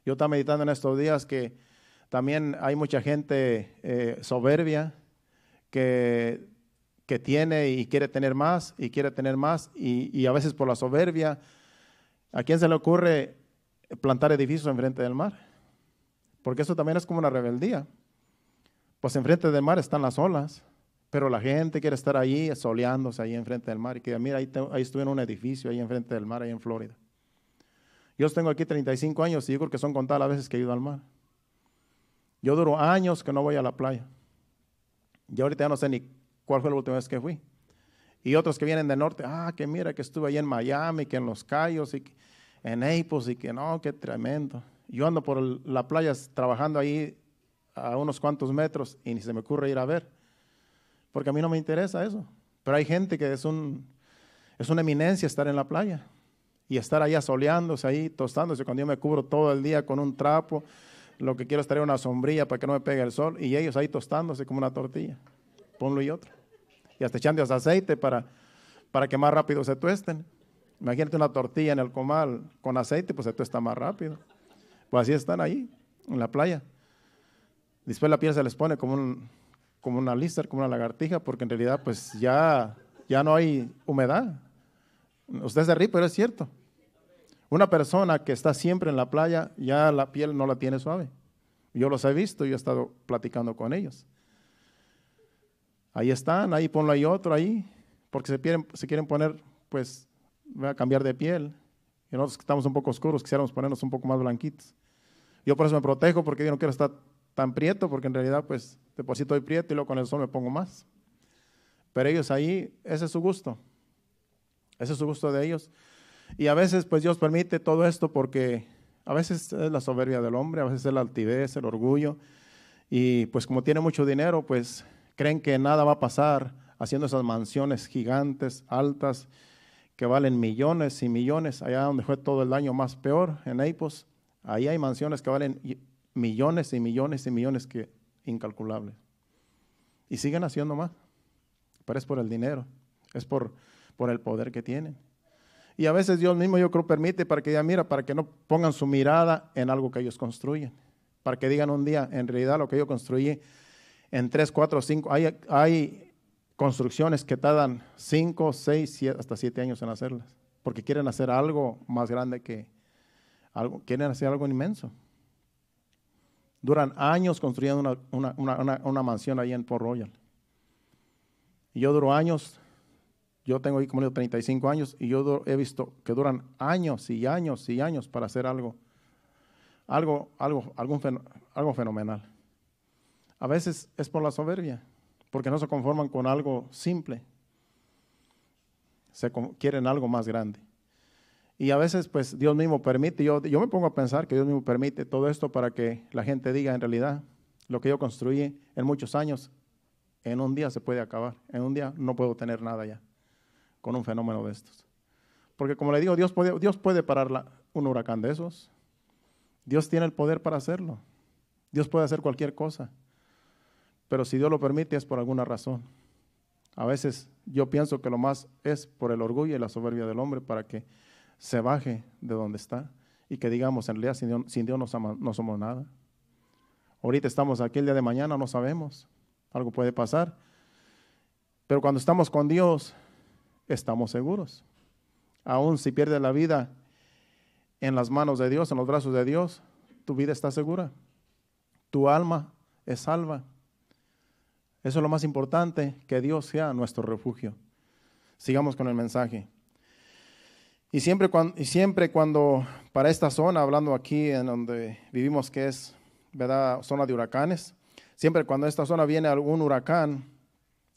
Yo estaba meditando en estos días que también hay mucha gente eh, soberbia que, que, tiene y quiere tener más y quiere tener más y, y a veces por la soberbia, ¿a quién se le ocurre plantar edificios enfrente del mar? Porque eso también es como una rebeldía. Pues enfrente del mar están las olas, pero la gente quiere estar ahí soleándose ahí enfrente del mar. Y que mira, ahí, ahí estuve en un edificio ahí enfrente del mar, ahí en Florida. Yo tengo aquí 35 años y yo creo que son contadas las veces que he ido al mar. Yo duro años que no voy a la playa. Yo ahorita ya no sé ni cuál fue la última vez que fui. Y otros que vienen del norte, ah, que mira, que estuve ahí en Miami, que en Los Cayos, y en Naples, y que no, qué tremendo. Yo ando por la playa trabajando ahí a unos cuantos metros y ni se me ocurre ir a ver, porque a mí no me interesa eso. Pero hay gente que es, un, es una eminencia estar en la playa y estar ahí soleándose, ahí tostándose, cuando yo me cubro todo el día con un trapo, lo que quiero es traer una sombrilla para que no me pegue el sol, y ellos ahí tostándose como una tortilla, ponlo y otro. Y hasta echando aceite para, para que más rápido se tuesten. Imagínate una tortilla en el comal con aceite, pues se tuesta más rápido. Pues así están ahí, en la playa. Después la piel se les pone como, como una lister como una lagartija, porque en realidad pues ya, ya no hay humedad. Usted se ríe, pero es cierto. Una persona que está siempre en la playa, ya la piel no la tiene suave. Yo los he visto, yo he estado platicando con ellos. Ahí están, ahí ponlo ahí otro, ahí, porque se quieren, quieren poner, pues, a cambiar de piel. Y nosotros que estamos un poco oscuros, quisiéramos ponernos un poco más blanquitos. Yo por eso me protejo, porque yo no quiero estar tan prieto, porque en realidad pues deposito el prieto y luego con el sol me pongo más. Pero ellos ahí, ese es su gusto. Ese es su gusto de ellos. Y a veces pues Dios permite todo esto porque a veces es la soberbia del hombre, a veces es la altivez, el orgullo. Y pues como tiene mucho dinero, pues creen que nada va a pasar haciendo esas mansiones gigantes, altas, que valen millones y millones. Allá donde fue todo el año más peor, en Apos, ahí hay mansiones que valen millones y millones y millones que incalculables. Y siguen haciendo más. Pero es por el dinero, es por, por el poder que tienen. Y a veces Dios mismo yo creo permite para que ya mira, para que no pongan su mirada en algo que ellos construyen. Para que digan un día, en realidad lo que yo construí en 3, 4, 5, hay, hay construcciones que tardan 5, 6, hasta 7 años en hacerlas. Porque quieren hacer algo más grande que algo, quieren hacer algo inmenso. Duran años construyendo una, mansión ahí en Port Royal. Y yo duro años, yo tengo ahí como 35 años y yo he visto que duran años y años y años para hacer algo, algo, algo, algo fenomenal. A veces es por la soberbia, porque no se conforman con algo simple, se quieren algo más grande. Y a veces, pues Dios mismo permite, yo, me pongo a pensar que Dios mismo permite todo esto para que la gente diga en realidad lo que yo construí en muchos años, en un día se puede acabar, en un día no puedo tener nada ya con un fenómeno de estos. Porque como le digo, Dios puede, Dios puede parar un huracán de esos. Dios tiene el poder para hacerlo. Dios puede hacer cualquier cosa. Pero si Dios lo permite es por alguna razón. A veces yo pienso que lo más es por el orgullo y la soberbia del hombre para que se baje de donde está y que digamos, en realidad sin Dios, no, somos, no somos nada. Ahorita estamos aquí, el día de mañana no sabemos, algo puede pasar. Pero cuando estamos con Dios, estamos seguros. Aún si pierdes la vida en las manos de Dios, en los brazos de Dios, tu vida está segura. Tu alma es salva. Eso es lo más importante, que Dios sea nuestro refugio. Sigamos con el mensaje. Y siempre, cuando, y siempre cuando para esta zona, hablando aquí en donde vivimos, que es ¿verdad? zona de huracanes, siempre cuando esta zona viene algún huracán,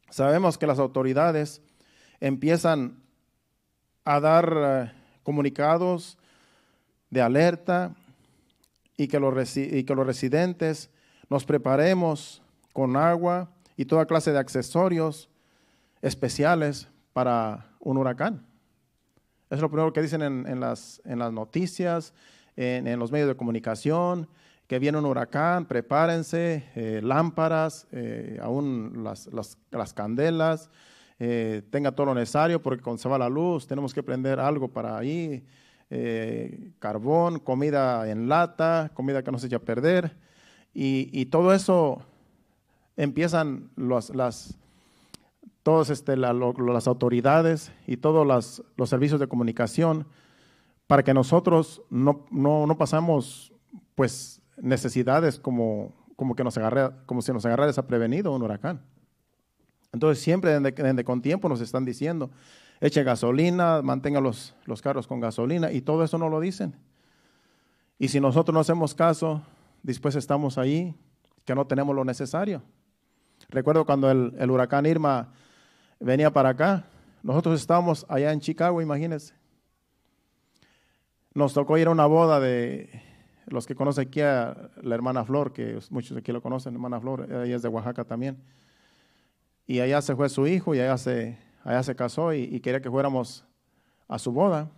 sabemos que las autoridades empiezan a dar eh, comunicados de alerta y que, los, y que los residentes nos preparemos con agua y toda clase de accesorios especiales para un huracán. Es lo primero que dicen en, las, en las, noticias, en, los medios de comunicación, que viene un huracán, prepárense, eh, lámparas, eh, aún las, candelas, eh, tenga todo lo necesario porque cuando se va la luz tenemos que prender algo para ahí, carbón, comida en lata, comida que no se echa a perder. Y, todo eso empiezan los, las, todas este, las autoridades y todos los servicios de comunicación para que nosotros no, no, pasamos pues necesidades como, como que nos agarre, como si nos agarrara desprevenido un huracán. Entonces siempre desde, con tiempo nos están diciendo, eche gasolina, mantenga los, los carros con gasolina y todo eso no lo dicen. Y si nosotros no hacemos caso, después estamos ahí que no tenemos lo necesario. Recuerdo cuando el, el huracán Irma venía para acá. Nosotros estábamos allá en Chicago, imagínense. Nos tocó ir a una boda de los que conocen aquí a la hermana Flor, que muchos aquí lo conocen, hermana Flor, ella es de Oaxaca también. Y allá se fue su hijo y allá se, allá se casó y, quería que fuéramos a su boda.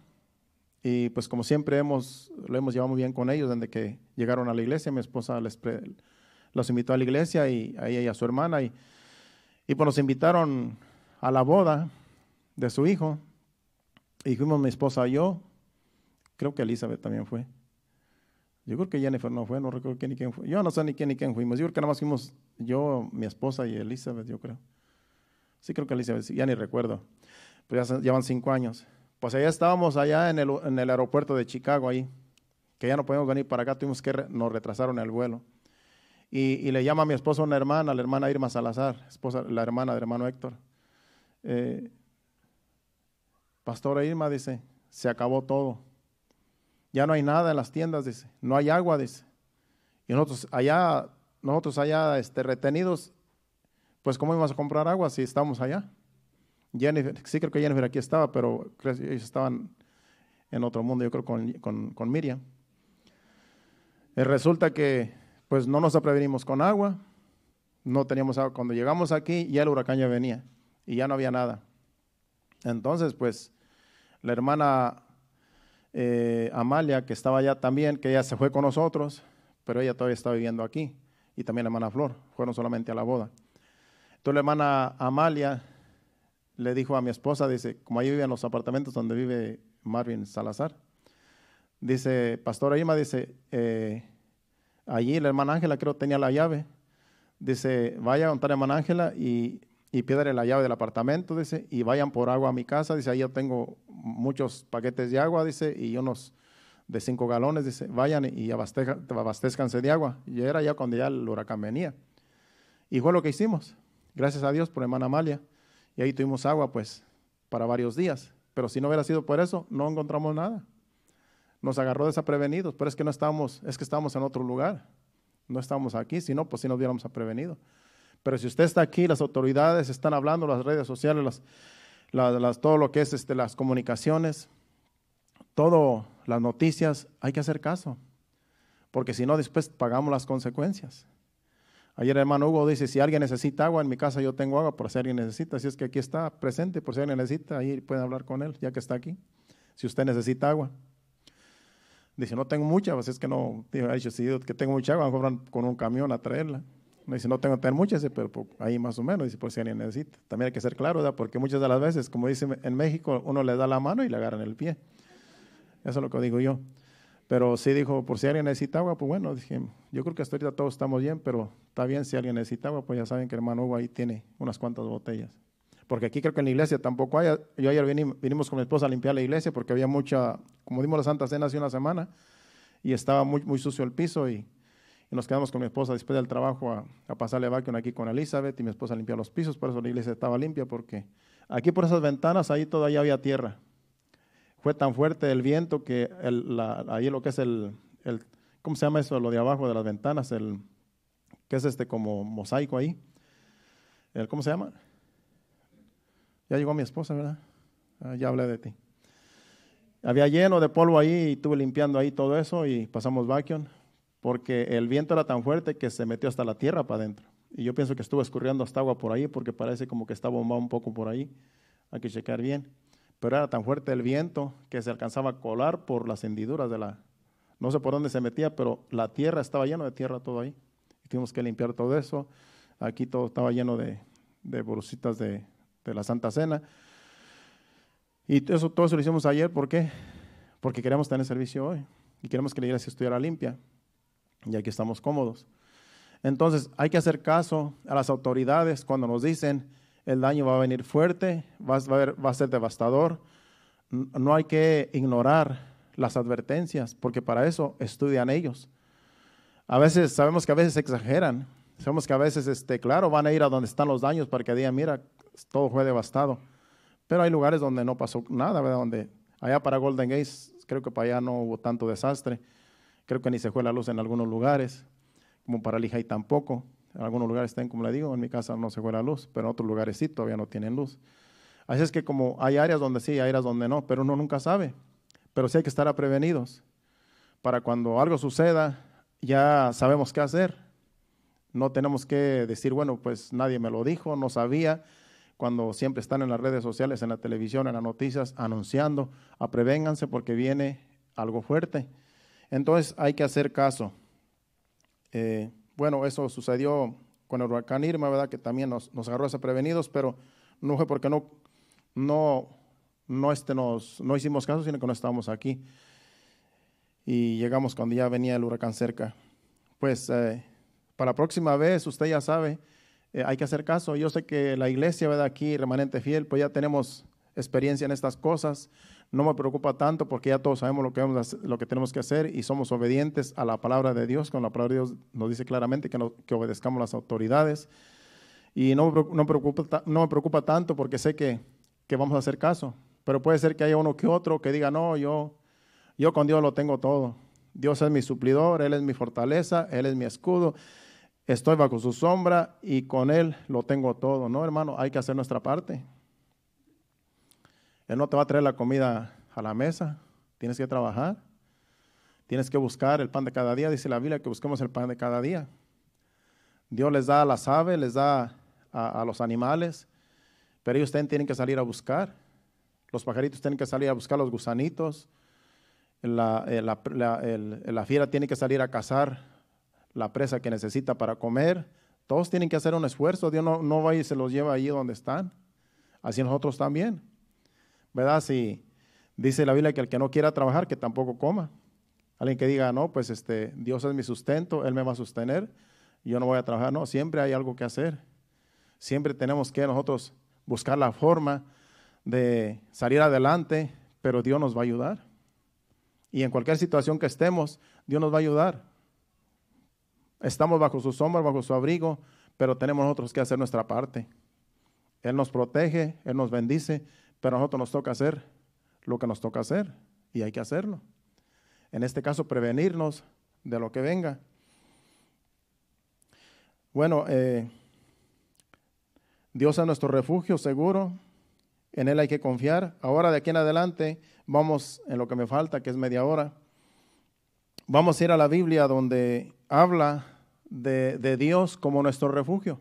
Y pues como siempre hemos, lo hemos llevado muy bien con ellos desde que llegaron a la iglesia. Mi esposa les los invitó a la iglesia y a ella a su hermana. Y, y pues nos invitaron a la boda de su hijo y fuimos mi esposa y yo, creo que Elizabeth también fue. Yo creo que Jennifer no fue, no recuerdo quién ni quién fue. Yo no sé ni quién ni quién fuimos. Yo creo que nada más fuimos yo, mi esposa y Elizabeth, yo creo. Sí, creo que Elizabeth, ya ni recuerdo. Pues ya, llevan cinco años. Pues allá estábamos, allá en el, en el, aeropuerto de Chicago, ahí, que ya no podemos venir para acá, tuvimos que, nos retrasaron el vuelo. Y, le llama a mi esposa una hermana, la hermana Irma Salazar, esposa, la hermana del hermano Héctor. Eh, Pastora Irma dice, se acabó todo. Ya no hay nada en las tiendas, dice, no hay agua, dice. Y nosotros allá, nosotros allá este, retenidos, pues ¿cómo íbamos a comprar agua si estamos allá? Jennifer, sí creo que Jennifer aquí estaba, pero ellos estaban en otro mundo, yo creo, con, con, Miriam. Eh, resulta que pues no nos aprevenimos con agua, no teníamos agua. Cuando llegamos aquí ya el huracán ya venía y ya no había nada. Entonces, pues, la hermana eh, Amalia, que estaba allá también, que ella se fue con nosotros, pero ella todavía está viviendo aquí, y también la hermana Flor, fueron solamente a la boda. Entonces la hermana Amalia le dijo a mi esposa, dice, como ahí en los apartamentos donde vive Marvin Salazar, dice, Pastora Ima, dice, eh, allí la hermana Ángela creo tenía la llave, dice, vaya a contar a hermana Ángela y y pídale la llave del apartamento, dice, y vayan por agua a mi casa, dice, ahí yo tengo muchos paquetes de agua, dice, y unos de cinco galones, dice, vayan y abastezcanse de agua. Y era ya cuando ya el huracán venía. Y fue lo que hicimos, gracias a Dios por hermana Amalia, y ahí tuvimos agua, pues, para varios días. Pero si no hubiera sido por eso, no encontramos nada. Nos agarró desaprevenidos, pero es que no estábamos, es que estábamos en otro lugar, no estábamos aquí, si no, pues si nos hubiéramos aprevenido. Pero si usted está aquí, las autoridades están hablando, las redes sociales, las, todo lo que es este, las comunicaciones, todo las noticias, hay que hacer caso. Porque si no, después pagamos las consecuencias. Ayer el hermano Hugo dice, si alguien necesita agua, en mi casa yo tengo agua por si alguien necesita. si es que aquí está presente, por si alguien necesita, ahí puede hablar con él, ya que está aquí. Si usted necesita agua. Dice, no tengo mucha, así pues es que no, si que tengo mucha agua, van con un camión a traerla me dice, no tengo que tener muchas, pero ahí más o menos, dice, por si alguien necesita. También hay que ser claro, Porque muchas de las veces, como dicen en México, uno le da la mano y le agarran el pie. Eso es lo que digo yo. Pero sí dijo, por si alguien necesita agua, pues bueno, dije, yo creo que hasta ahorita todos estamos bien, pero está bien si alguien necesita agua, pues ya saben que el hermano Hugo ahí tiene unas cuantas botellas. Porque aquí creo que en la iglesia tampoco hay. Yo ayer vinimos con mi esposa a limpiar la iglesia porque había mucha, como dimos la Santa Cena hace una semana, y estaba muy, muy sucio el piso y nos quedamos con mi esposa después del trabajo a, pasarle vacuum aquí con Elizabeth y mi esposa limpió los pisos, por eso la iglesia estaba limpia, porque aquí por esas ventanas, ahí todavía había tierra. Fue tan fuerte el viento que ahí lo que es el, ¿cómo se llama eso? Lo de abajo de las ventanas, el, que es este como mosaico ahí. El, ¿Cómo se llama? Ya llegó mi esposa, ¿verdad? Ah, ya hablé de ti. Había lleno de polvo ahí y estuve limpiando ahí todo eso y pasamos vacuum porque el viento era tan fuerte que se metió hasta la tierra para adentro. Y yo pienso que estuvo escurriendo hasta agua por ahí, porque parece como que está bombado un poco por ahí. Hay que checar bien. Pero era tan fuerte el viento que se alcanzaba a colar por las hendiduras de la... No sé por dónde se metía, pero la tierra estaba llena de tierra todo ahí. tuvimos que limpiar todo eso. Aquí todo estaba lleno de, de de, la Santa Cena. Y eso, todo eso lo hicimos ayer, ¿por qué? Porque queríamos tener servicio hoy y queremos que la iglesia estuviera limpia y aquí estamos cómodos. Entonces hay que hacer caso a las autoridades cuando nos dicen el daño va a venir fuerte, va a, ser devastador. No hay que ignorar las advertencias porque para eso estudian ellos. A veces sabemos que a veces exageran, sabemos que a veces, este, claro, van a ir a donde están los daños para que digan, mira, todo fue devastado. Pero hay lugares donde no pasó nada, Donde allá para Golden Gate, creo que para allá no hubo tanto desastre Creo que ni se fue la luz en algunos lugares, como para y tampoco. En algunos lugares están, como le digo, en mi casa no se fue la luz, pero en otros lugares sí, todavía no tienen luz. Así es que como hay áreas donde sí, hay áreas donde no, pero uno nunca sabe. Pero sí hay que estar prevenidos para cuando algo suceda, ya sabemos qué hacer. No tenemos que decir, bueno, pues nadie me lo dijo, no sabía. Cuando siempre están en las redes sociales, en la televisión, en las noticias, anunciando, aprevénganse porque viene algo fuerte. Entonces hay que hacer caso. Eh, bueno, eso sucedió con el huracán Irma, ¿verdad? Que también nos, nos agarró prevenidos, pero no fue porque no, no, no, este nos, no hicimos caso, sino que no estábamos aquí. Y llegamos cuando ya venía el huracán cerca. Pues eh, para la próxima vez, usted ya sabe, eh, hay que hacer caso. Yo sé que la iglesia, ¿verdad? Aquí, remanente fiel, pues ya tenemos experiencia en estas cosas. No me preocupa tanto porque ya todos sabemos lo que, tenemos que hacer y somos obedientes a la palabra de Dios. Con la palabra de Dios nos dice claramente que, obedezcamos las autoridades. Y no, no, preocupa, no me preocupa tanto porque sé que, que vamos a hacer caso. Pero puede ser que haya uno que otro que diga, no, yo, yo con Dios lo tengo todo. Dios es mi suplidor, Él es mi fortaleza, Él es mi escudo. Estoy bajo su sombra y con Él lo tengo todo. No, hermano, hay que hacer nuestra parte. Él no te va a traer la comida a la mesa, tienes que trabajar, tienes que buscar el pan de cada día, dice la Biblia que busquemos el pan de cada día. Dios les da a las aves, les da a, los animales, pero ellos tienen que salir a buscar. Los pajaritos tienen que salir a buscar los gusanitos, eh, la, fiera tiene que salir a cazar la presa que necesita para comer. Todos tienen que hacer un esfuerzo. Dios no, no va y se los lleva allí donde están. Así nosotros también. ¿verdad? Si dice la Biblia que el que no quiera trabajar, que tampoco coma. Alguien que diga, no, pues este, Dios es mi sustento, Él me va a sostener, yo no voy a trabajar. No, siempre hay algo que hacer. Siempre tenemos que nosotros buscar la forma de salir adelante, pero Dios nos va a ayudar. Y en cualquier situación que estemos, Dios nos va a ayudar. Estamos bajo su sombra, bajo su abrigo, pero tenemos nosotros que hacer nuestra parte. Él nos protege, Él nos bendice, pero a nosotros nos toca hacer lo que nos toca hacer y hay que hacerlo. En este caso, prevenirnos de lo que venga. Bueno, eh, Dios es nuestro refugio seguro, en Él hay que confiar. Ahora de aquí en adelante vamos en lo que me falta, que es media hora. Vamos a ir a la Biblia donde habla de Dios como nuestro refugio.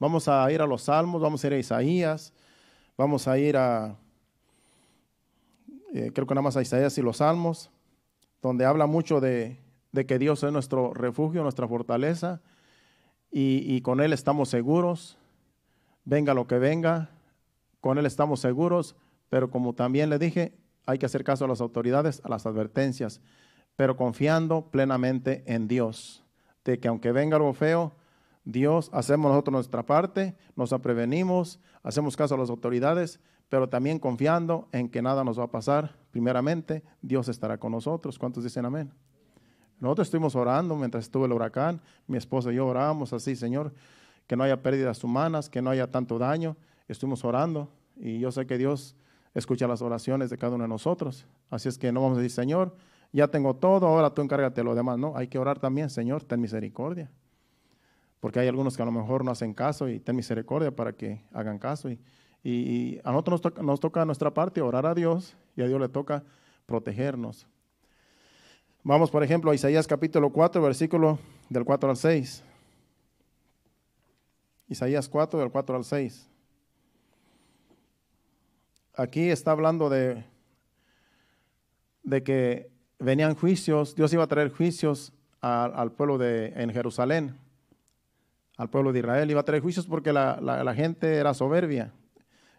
Vamos a ir a los Salmos, vamos a ir a Isaías, Vamos a ir a, eh, creo que nada más a Isaías y los Salmos, donde habla mucho de, que Dios es nuestro refugio, nuestra fortaleza, y, y, con Él estamos seguros, venga lo que venga, con Él estamos seguros, pero como también le dije, hay que hacer caso a las autoridades, a las advertencias, pero confiando plenamente en Dios, de que aunque venga algo feo, Dios, hacemos nosotros nuestra parte, nos prevenimos, hacemos caso a las autoridades, pero también confiando en que nada nos va a pasar. Primeramente, Dios estará con nosotros. ¿Cuántos dicen amén? Nosotros estuvimos orando mientras estuvo el huracán, mi esposa y yo oramos así, Señor, que no haya pérdidas humanas, que no haya tanto daño. Estuvimos orando y yo sé que Dios escucha las oraciones de cada uno de nosotros. Así es que no vamos a decir, Señor, ya tengo todo, ahora tú encárgate de lo demás. No, hay que orar también, Señor, ten misericordia porque hay algunos que a lo mejor no hacen caso y ten misericordia para que hagan caso. Y, a nosotros nos toca, nuestra parte orar a Dios y a Dios le toca protegernos. Vamos, por ejemplo, a Isaías capítulo 4, versículo del 4 al 6. Isaías 4, del 4 al 6. Aquí está hablando de, de que venían juicios, Dios iba a traer juicios al pueblo de, en Jerusalén al pueblo de Israel. Iba a traer juicios porque la, gente era soberbia.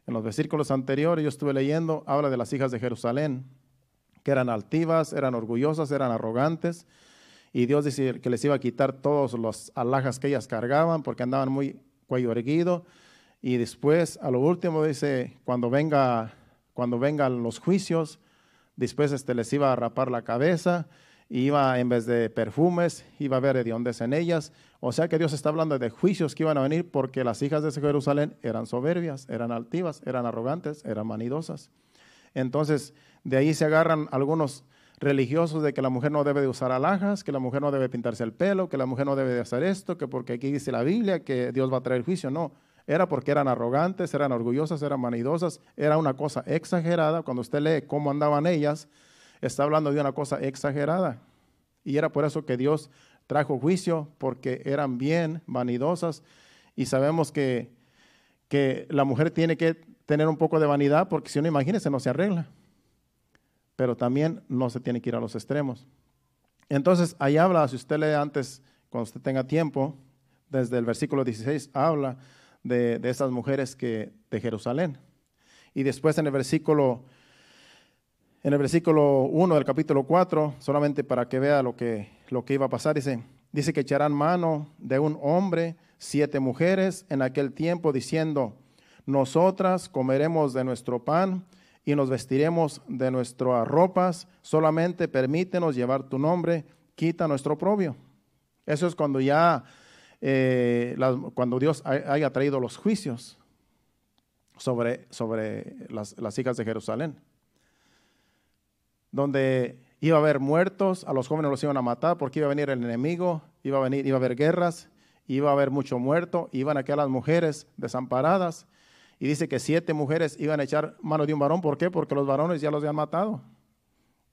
En los versículos anteriores yo estuve leyendo, habla de las hijas de Jerusalén, que eran altivas, eran orgullosas, eran arrogantes. Y Dios dice que les iba a quitar todos los alhajas que ellas cargaban porque andaban muy cuello erguido. Y después, a lo último, dice, cuando, venga, cuando vengan los juicios, después este, les iba a rapar la cabeza, iba, en vez de perfumes, iba a haber hediondes en ellas, o sea que Dios está hablando de juicios que iban a venir porque las hijas de Jerusalén eran soberbias, eran altivas, eran arrogantes, eran manidosas. Entonces, de ahí se agarran algunos religiosos de que la mujer no debe de usar alhajas, que la mujer no debe pintarse el pelo, que la mujer no debe de hacer esto, que porque aquí dice la Biblia que Dios va a traer juicio. No, era porque eran arrogantes, eran orgullosas, eran manidosas, era una cosa exagerada. Cuando usted lee cómo andaban ellas, está hablando de una cosa exagerada. Y era por eso que Dios trajo juicio porque eran bien vanidosas y sabemos que, la mujer tiene que tener un poco de vanidad porque si no, imagínense, no se arregla. Pero también no se tiene que ir a los extremos. Entonces, ahí habla, si usted lee antes, cuando usted tenga tiempo, desde el versículo 16 habla de, de esas mujeres que, de Jerusalén. Y después en el versículo en el versículo 1 del capítulo 4, solamente para que vea lo que lo que iba a pasar. Dice, dice que echarán mano de un hombre, siete mujeres en aquel tiempo, diciendo, nosotras comeremos de nuestro pan y nos vestiremos de nuestras ropas, solamente permítenos llevar tu nombre, quita nuestro propio. Eso es cuando ya, eh, cuando Dios haya traído los juicios sobre, sobre las, las hijas de Jerusalén, donde Iba a haber muertos, a los jóvenes los iban a matar porque iba a venir el enemigo, iba a, venir, iba a haber guerras, iba a haber mucho muerto, iban a quedar las mujeres desamparadas. Y dice que siete mujeres iban a echar mano de un varón. ¿Por qué? Porque los varones ya los habían matado,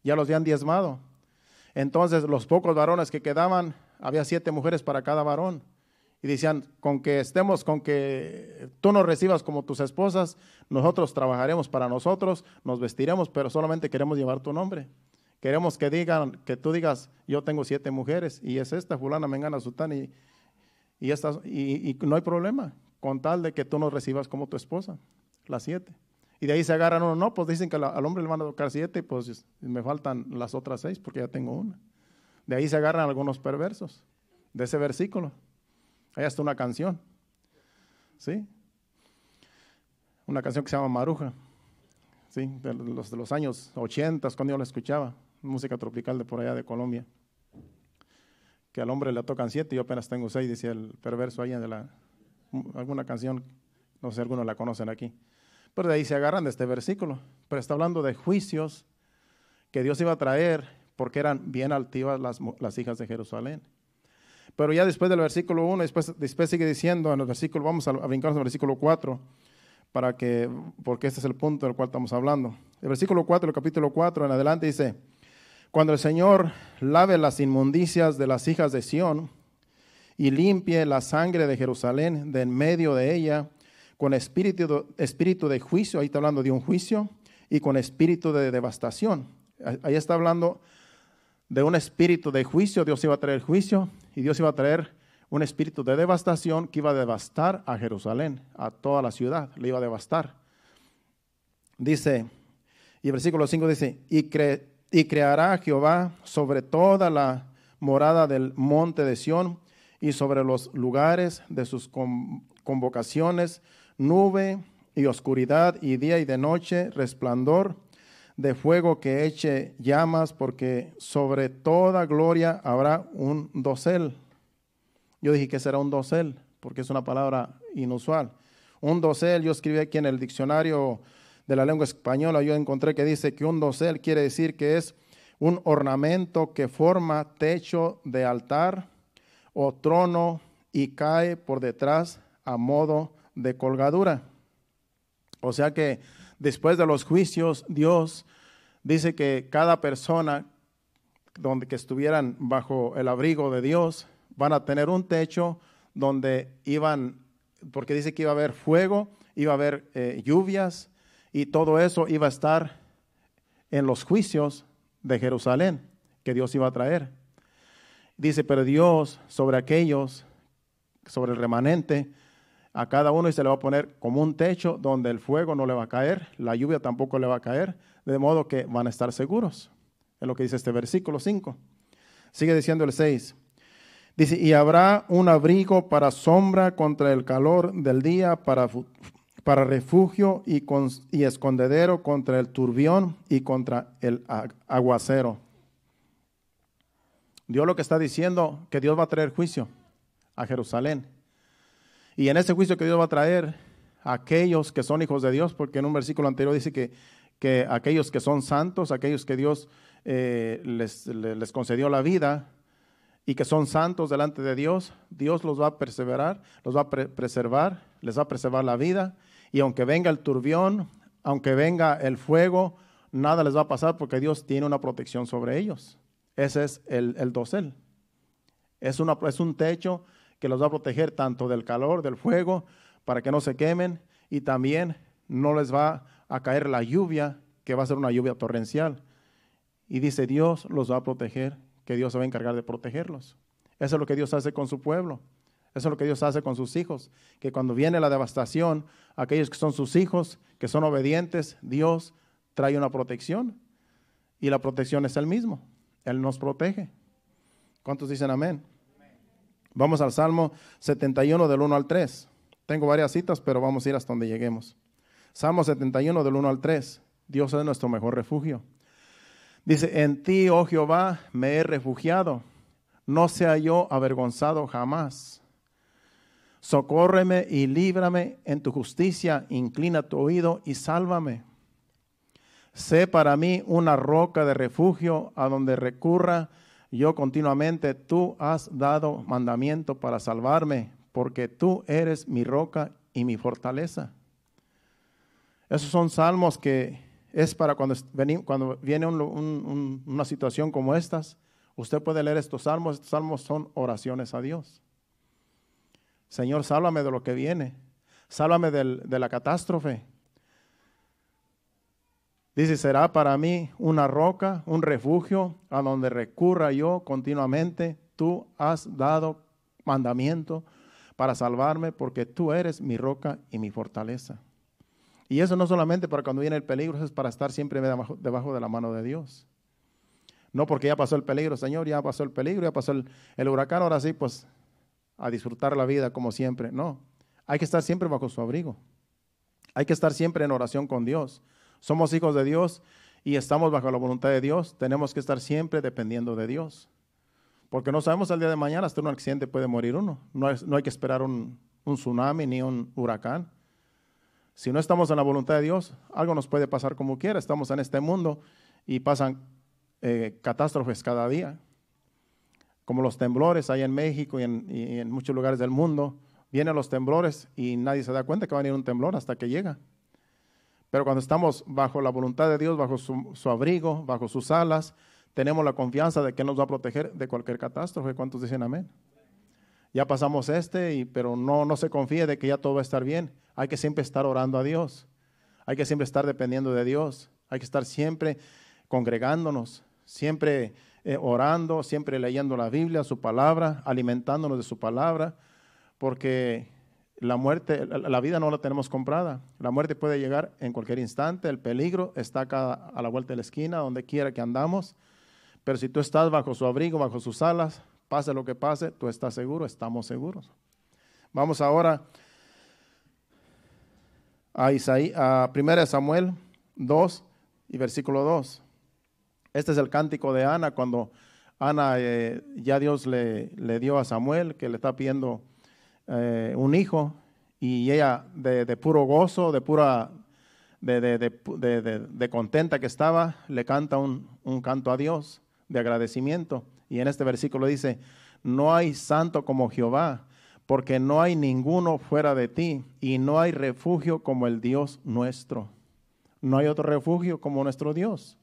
ya los habían diezmado. Entonces los pocos varones que quedaban, había siete mujeres para cada varón. Y decían, con que estemos, con que tú nos recibas como tus esposas, nosotros trabajaremos para nosotros, nos vestiremos, pero solamente queremos llevar tu nombre. Queremos que digan, que tú digas, yo tengo siete mujeres y es esta, fulana, mengana, sutana y, y, y, no hay problema, con tal de que tú no recibas como tu esposa, las siete. Y de ahí se agarran uno, no, pues dicen que al hombre le van a tocar siete, y pues me faltan las otras seis porque ya tengo una. De ahí se agarran algunos perversos, de ese versículo. Ahí está una canción, ¿sí? Una canción que se llama Maruja, ¿sí? De los, de los años ochentas cuando yo la escuchaba música tropical de por allá de Colombia, que al hombre le tocan siete y yo apenas tengo seis, decía el perverso allá de la, alguna canción, no sé, algunos la conocen aquí. Pero de ahí se agarran de este versículo, pero está hablando de juicios que Dios iba a traer porque eran bien altivas las, hijas de Jerusalén. Pero ya después del versículo 1, después, después sigue diciendo en el versículo, vamos a, brincarnos versículo 4, para que, porque este es el punto del cual estamos hablando. El versículo 4, el capítulo 4 en adelante dice, cuando el Señor lave las inmundicias de las hijas de Sión y limpie la sangre de Jerusalén de en medio de ella, con espíritu, espíritu de juicio, ahí está hablando de un juicio, y con espíritu de devastación. Ahí está hablando de un espíritu de juicio, Dios iba a traer juicio y Dios iba a traer un espíritu de devastación que iba a devastar a Jerusalén, a toda la ciudad, le iba a devastar. Dice, y el versículo 5 dice, y, cre, y creará Jehová sobre toda la morada del monte de Sión y sobre los lugares de sus convocaciones, nube y oscuridad y día y de noche, resplandor de fuego que eche llamas, porque sobre toda gloria habrá un dosel. Yo dije que será un dosel, porque es una palabra inusual. Un dosel, yo escribí aquí en el diccionario de la lengua española, yo encontré que dice que un dosel quiere decir que es un ornamento que forma techo de altar o trono y cae por detrás a modo de colgadura. O sea que después de los juicios, Dios dice que cada persona donde que estuvieran bajo el abrigo de Dios van a tener un techo donde iban, porque dice que iba a haber fuego, iba a haber eh, lluvias, y todo eso iba a estar en los juicios de Jerusalén que Dios iba a traer. Dice, pero Dios sobre aquellos, sobre el remanente, a cada uno se le va a poner como un techo donde el fuego no le va a caer, la lluvia tampoco le va a caer, de modo que van a estar seguros. Es lo que dice este versículo 5. Sigue diciendo el 6. Dice, y habrá un abrigo para sombra contra el calor del día, para, para refugio y, con, escondedero contra el turbión y contra el aguacero. Dios lo que está diciendo, que Dios va a traer juicio a Jerusalén. Y en ese juicio que Dios va a traer aquellos que son hijos de Dios, porque en un versículo anterior dice que, que aquellos que son santos, aquellos que Dios eh, les, concedió la vida, y que son santos delante de Dios, Dios los va a perseverar, los va a preservar, les va a preservar la vida y aunque venga el turbión, aunque venga el fuego, nada les va a pasar porque Dios tiene una protección sobre ellos. Ese es el, el dosel. Es, una, es un techo que los va a proteger tanto del calor, del fuego, para que no se quemen y también no les va a caer la lluvia, que va a ser una lluvia torrencial. Y dice Dios los va a proteger, que Dios se va a encargar de protegerlos. Eso es lo que Dios hace con su pueblo. Eso es lo que Dios hace con sus hijos, que cuando viene la devastación, aquellos que son sus hijos, que son obedientes, Dios trae una protección. Y la protección es el mismo. Él nos protege. ¿Cuántos dicen amén? Vamos al Salmo 71 del 1 al 3. Tengo varias citas, pero vamos a ir hasta donde lleguemos. Salmo 71 del 1 al 3. Dios es nuestro mejor refugio. Dice, en ti, oh Jehová, me he refugiado. No sea yo avergonzado jamás. Socórreme y líbrame en tu justicia, inclina tu oído y sálvame. Sé para mí una roca de refugio a donde recurra yo continuamente. Tú has dado mandamiento para salvarme, porque tú eres mi roca y mi fortaleza. Esos son salmos que es para cuando, cuando viene una situación como estas. Usted puede leer estos salmos. Estos salmos son oraciones a Dios. Señor, sálvame de lo que viene. Sálvame de la catástrofe. Dice, será para mí una roca, un refugio a donde recurra yo continuamente. Tú has dado mandamiento para salvarme porque tú eres mi roca y mi fortaleza. Y eso no solamente para cuando viene el peligro, eso es para estar siempre debajo, de la mano de Dios. No porque ya pasó el peligro, Señor, ya pasó el peligro, ya pasó el huracán, ahora sí, pues a disfrutar la vida como siempre. No, hay que estar siempre bajo su abrigo. Hay que estar siempre en oración con Dios. Somos hijos de Dios y estamos bajo la voluntad de Dios. Tenemos que estar siempre dependiendo de Dios. Porque no sabemos al día de mañana, hasta un accidente puede morir uno. No, es, no hay que esperar un, tsunami ni un huracán. Si no estamos en la voluntad de Dios, algo nos puede pasar como quiera. Estamos en este mundo y pasan eh, catástrofes cada día como los temblores hay en México y en, muchos lugares del mundo. Vienen los temblores y nadie se da cuenta que va a venir un temblor hasta que llega. Pero cuando estamos bajo la voluntad de Dios, bajo su, abrigo, bajo sus alas, tenemos la confianza de que nos va a proteger de cualquier catástrofe. ¿Cuántos dicen amén? Ya pasamos este, y, pero no, no se confíe de que ya todo va a estar bien. Hay que siempre estar orando a Dios. Hay que siempre estar dependiendo de Dios. Hay que estar siempre congregándonos, siempre eh, orando, siempre leyendo la Biblia, su palabra, alimentándonos de su palabra, porque la muerte, la, vida no la tenemos comprada. La muerte puede llegar en cualquier instante, el peligro está acá a la vuelta de la esquina, donde quiera que andamos, pero si tú estás bajo su abrigo, bajo sus alas, pase lo que pase, tú estás seguro, estamos seguros. Vamos ahora a, Isaí, a 1 Samuel 2 y versículo 2. Este es el cántico de Ana cuando Ana eh, ya Dios le, dio a Samuel que le está pidiendo eh, un hijo y ella de, puro gozo, de pura, de, contenta que estaba, le canta un, canto a Dios de agradecimiento. Y en este versículo dice, no hay santo como Jehová, porque no hay ninguno fuera de ti y no hay refugio como el Dios nuestro. No hay otro refugio como nuestro Dios.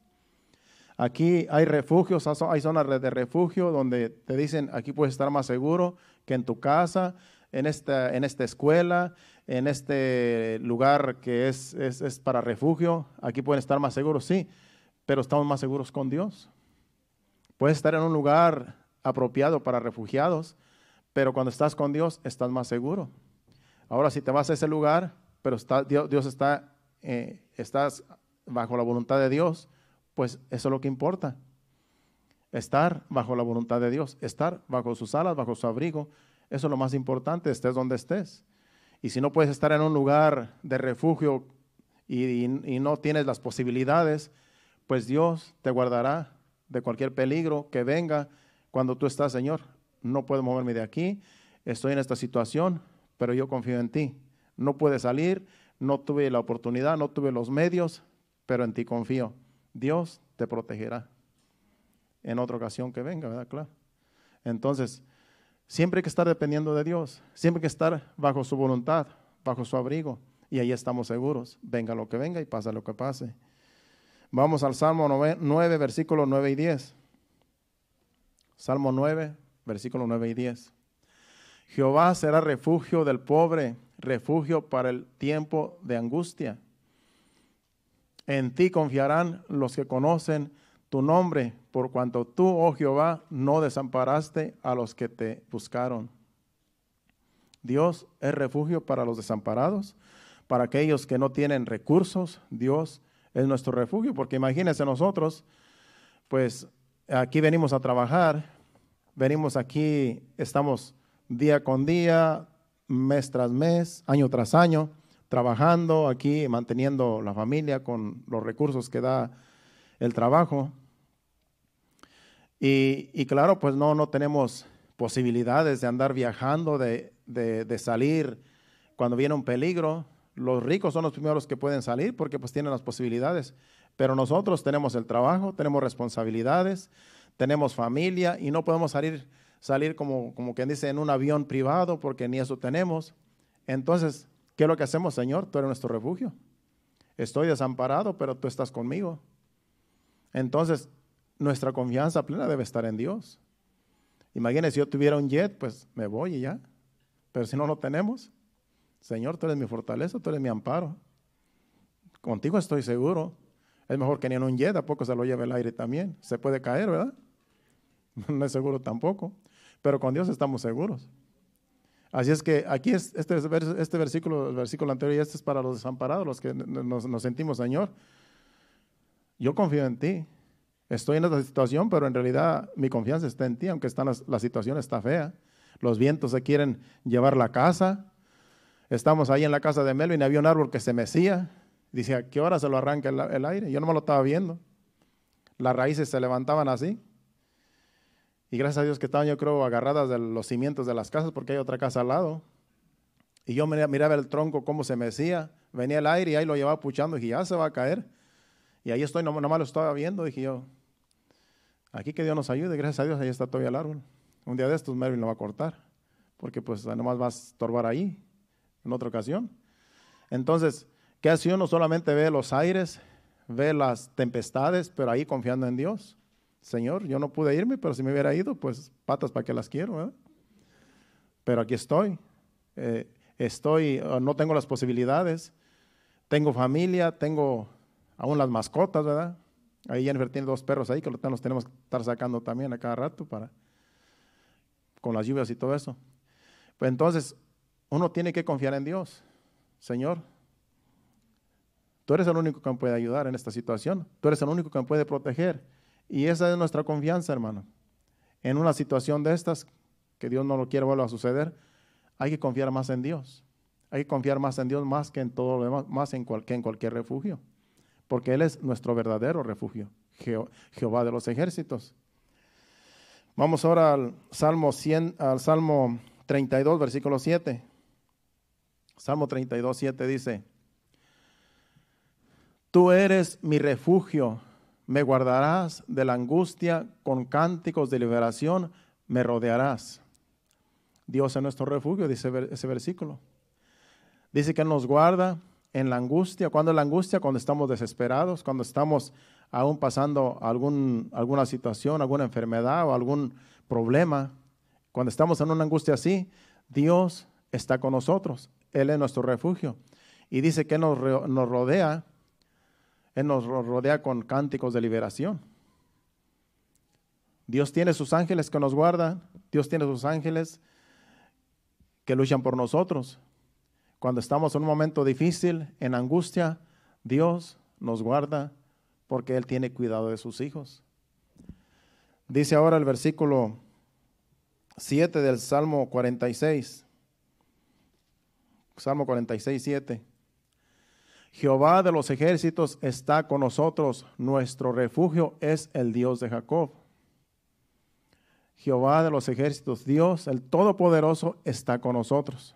Aquí hay refugios, hay zonas de refugio donde te dicen, aquí puedes estar más seguro que en tu casa, en esta, en esta escuela, en este lugar que es, para refugio. Aquí pueden estar más seguros, sí, pero estamos más seguros con Dios. Puedes estar en un lugar apropiado para refugiados, pero cuando estás con Dios estás más seguro. Ahora si te vas a ese lugar, pero Dios, está, eh, estás bajo la voluntad de Dios, pues eso es lo que importa. Estar bajo la voluntad de Dios, estar bajo sus alas, bajo su abrigo, eso es lo más importante, estés donde estés. Y si no puedes estar en un lugar de refugio y, no tienes las posibilidades, pues Dios te guardará de cualquier peligro que venga cuando tú estás, Señor. No puedo moverme de aquí, estoy en esta situación, pero yo confío en ti. No puedes salir, no tuve la oportunidad, no tuve los medios, pero en ti confío. Dios te protegerá en otra ocasión que venga, ¿verdad? Claro. Entonces, siempre hay que estar dependiendo de Dios, siempre hay que estar bajo su voluntad, bajo su abrigo, y ahí estamos seguros, venga lo que venga y pasa lo que pase. Vamos al Salmo 9, versículo 9 y 10. Salmo 9, versículo 9 y 10. Jehová será refugio del pobre, refugio para el tiempo de angustia. En ti confiarán los que conocen tu nombre, por cuanto tú, oh Jehová, no desamparaste a los que te buscaron. Dios es refugio para los desamparados, para aquellos que no tienen recursos. Dios es nuestro refugio, porque imagínense nosotros, pues aquí venimos a trabajar, venimos aquí, estamos día con día, mes tras mes, año tras año trabajando aquí, manteniendo la familia con los recursos que da el trabajo. Y, claro, pues no, no tenemos posibilidades de andar viajando, de, salir cuando viene un peligro. Los ricos son los primeros que pueden salir porque pues tienen las posibilidades. Pero nosotros tenemos el trabajo, tenemos responsabilidades, tenemos familia y no podemos salir, salir como, como quien dice, en un avión privado porque ni eso tenemos. Entonces, ¿Qué es lo que hacemos, Señor? Tú eres nuestro refugio. Estoy desamparado, pero tú estás conmigo. Entonces, nuestra confianza plena debe estar en Dios. Imagínense, si yo tuviera un jet, pues me voy y ya. Pero si no lo tenemos, Señor, tú eres mi fortaleza, tú eres mi amparo. Contigo estoy seguro. Es mejor que ni en un jet, ¿a poco se lo lleve el aire también? Se puede caer, ¿verdad? No es seguro tampoco. Pero con Dios estamos seguros. Así es que aquí este, este, versículo, el versículo anterior, y este es para los desamparados, los que nos, sentimos, Señor, yo confío en ti. Estoy en esta situación, pero en realidad mi confianza está en ti, aunque la, situación está fea. Los vientos se quieren llevar la casa. Estamos ahí en la casa de Melvin, había un árbol que se mecía. Dice, ¿a qué hora se lo arranca el aire? Yo no me lo estaba viendo. Las raíces se levantaban así. Y gracias a Dios que estaban, yo creo, agarradas de los cimientos de las casas, porque hay otra casa al lado. Y yo miraba el tronco cómo se mecía, venía el aire y ahí lo llevaba puchando, y dije, ya se va a caer. Y ahí estoy, nomás lo estaba viendo, dije yo, aquí que Dios nos ayude, gracias a Dios, ahí está todavía el árbol. Un día de estos Mervin lo va a cortar, porque pues nomás va a estorbar ahí, en otra ocasión. Entonces, ¿qué hace uno? Solamente ve los aires, ve las tempestades, pero ahí confiando en Dios. Señor, yo no pude irme, pero si me hubiera ido, pues patas para que las quiero. ¿verdad? Pero aquí estoy. Eh, estoy, oh, no tengo las posibilidades. Tengo familia, tengo aún las mascotas, ¿verdad? Ahí Jennifer tiene dos perros ahí que los tenemos que estar sacando también a cada rato para con las lluvias y todo eso. Pues entonces, uno tiene que confiar en Dios. Señor, tú eres el único que me puede ayudar en esta situación. Tú eres el único que me puede proteger. Y esa es nuestra confianza, hermano. En una situación de estas, que Dios no lo quiere vuelva a suceder, hay que confiar más en Dios. Hay que confiar más en Dios más que en todo lo demás, más en cualquier, en cualquier refugio. Porque Él es nuestro verdadero refugio, Jehová de los ejércitos. Vamos ahora al Salmo, 100, al Salmo 32, versículo 7. Salmo 32, 7 dice, Tú eres mi refugio, me guardarás de la angustia, con cánticos de liberación me rodearás. Dios es nuestro refugio, dice ese versículo. Dice que nos guarda en la angustia. ¿Cuándo es la angustia? Cuando estamos desesperados, cuando estamos aún pasando alguna situación, alguna enfermedad o algún problema. Cuando estamos en una angustia así, Dios está con nosotros. Él es nuestro refugio. Y dice que nos rodea él nos rodea con cánticos de liberación. Dios tiene sus ángeles que nos guardan. Dios tiene sus ángeles que luchan por nosotros. Cuando estamos en un momento difícil, en angustia, Dios nos guarda porque Él tiene cuidado de sus hijos. Dice ahora el versículo 7 del Salmo 46. Salmo 46, 7. Jehová de los ejércitos está con nosotros, nuestro refugio es el Dios de Jacob. Jehová de los ejércitos, Dios, el Todopoderoso, está con nosotros.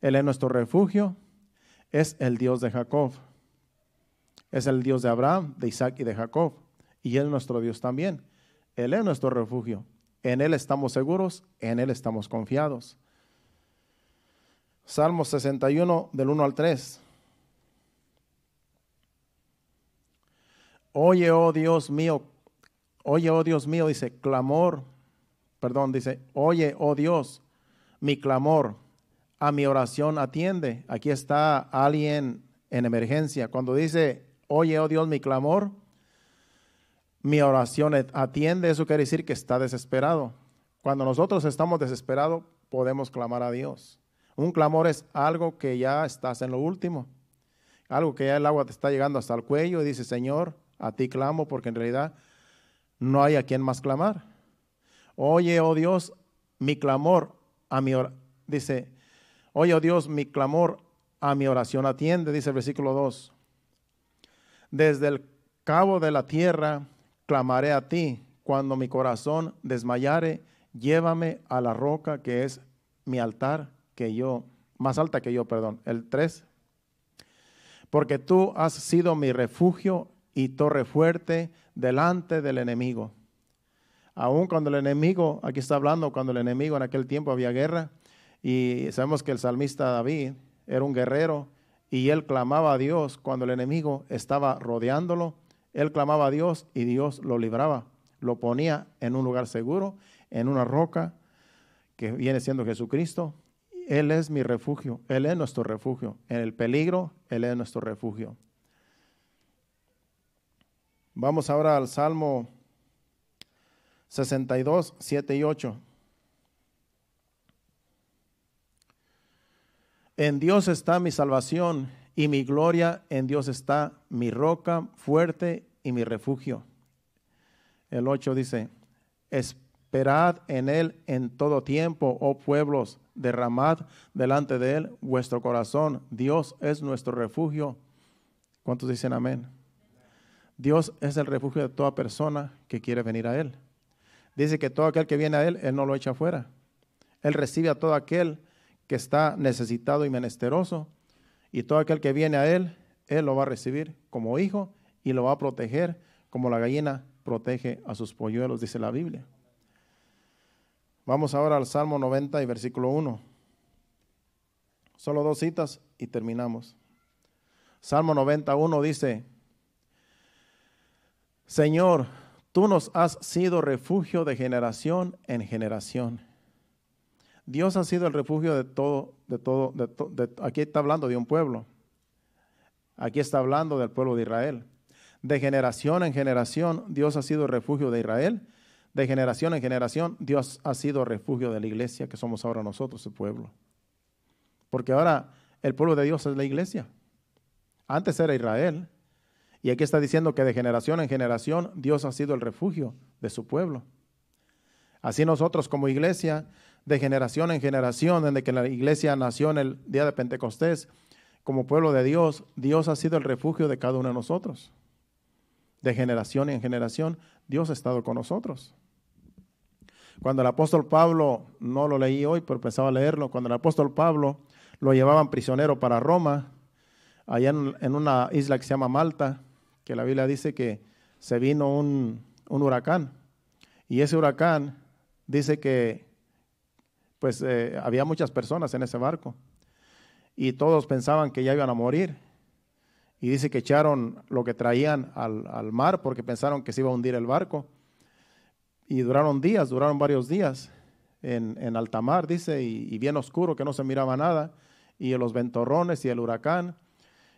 Él es nuestro refugio, es el Dios de Jacob. Es el Dios de Abraham, de Isaac y de Jacob. Y Él es nuestro Dios también. Él es nuestro refugio. En Él estamos seguros, en Él estamos confiados. Salmos 61 del 1 al 3. Oye, oh Dios mío, oye, oh Dios mío, dice, clamor, perdón, dice, oye, oh Dios, mi clamor, a mi oración atiende. Aquí está alguien en emergencia. Cuando dice, oye, oh Dios, mi clamor, mi oración atiende, eso quiere decir que está desesperado. Cuando nosotros estamos desesperados, podemos clamar a Dios. Un clamor es algo que ya estás en lo último, algo que ya el agua te está llegando hasta el cuello y dice, Señor, a ti clamo porque en realidad no hay a quien más clamar. Oye, oh Dios, mi clamor a mi oración. Dice, oye, oh Dios, mi clamor a mi oración atiende, dice el versículo 2. Desde el cabo de la tierra clamaré a ti. Cuando mi corazón desmayare, llévame a la roca que es mi altar, que yo, más alta que yo, perdón. El 3. Porque tú has sido mi refugio y torre fuerte delante del enemigo. Aún cuando el enemigo, aquí está hablando, cuando el enemigo en aquel tiempo había guerra, y sabemos que el salmista David era un guerrero y él clamaba a Dios cuando el enemigo estaba rodeándolo, él clamaba a Dios y Dios lo libraba, lo ponía en un lugar seguro, en una roca que viene siendo Jesucristo. Él es mi refugio, Él es nuestro refugio. En el peligro, Él es nuestro refugio. Vamos ahora al Salmo 62, 7 y 8. En Dios está mi salvación y mi gloria, en Dios está mi roca fuerte y mi refugio. El 8 dice, esperad en Él en todo tiempo, oh pueblos, derramad delante de Él vuestro corazón. Dios es nuestro refugio. ¿Cuántos dicen amén? Dios es el refugio de toda persona que quiere venir a Él. Dice que todo aquel que viene a Él, Él no lo echa fuera. Él recibe a todo aquel que está necesitado y menesteroso. Y todo aquel que viene a Él, Él lo va a recibir como hijo y lo va a proteger como la gallina protege a sus polluelos, dice la Biblia. Vamos ahora al Salmo 90 y versículo 1. Solo dos citas y terminamos. Salmo 91 dice, Señor, tú nos has sido refugio de generación en generación. Dios ha sido el refugio de todo, de todo, de todo. aquí está hablando de un pueblo. Aquí está hablando del pueblo de Israel. De generación en generación, Dios ha sido refugio de Israel. De generación en generación, Dios ha sido refugio de la iglesia, que somos ahora nosotros, su pueblo. Porque ahora el pueblo de Dios es la iglesia. Antes era Israel, y aquí está diciendo que de generación en generación Dios ha sido el refugio de su pueblo. Así nosotros como iglesia, de generación en generación, desde que la iglesia nació en el día de Pentecostés, como pueblo de Dios, Dios ha sido el refugio de cada uno de nosotros. De generación en generación, Dios ha estado con nosotros. Cuando el apóstol Pablo, no lo leí hoy, pero pensaba leerlo, cuando el apóstol Pablo lo llevaban prisionero para Roma, allá en, una isla que se llama Malta, que la Biblia dice que se vino un, huracán. Y ese huracán dice que pues eh, había muchas personas en ese barco y todos pensaban que ya iban a morir. Y dice que echaron lo que traían al, mar porque pensaron que se iba a hundir el barco. Y duraron días, duraron varios días en, alta mar, dice, y bien oscuro que no se miraba nada. Y los ventorrones y el huracán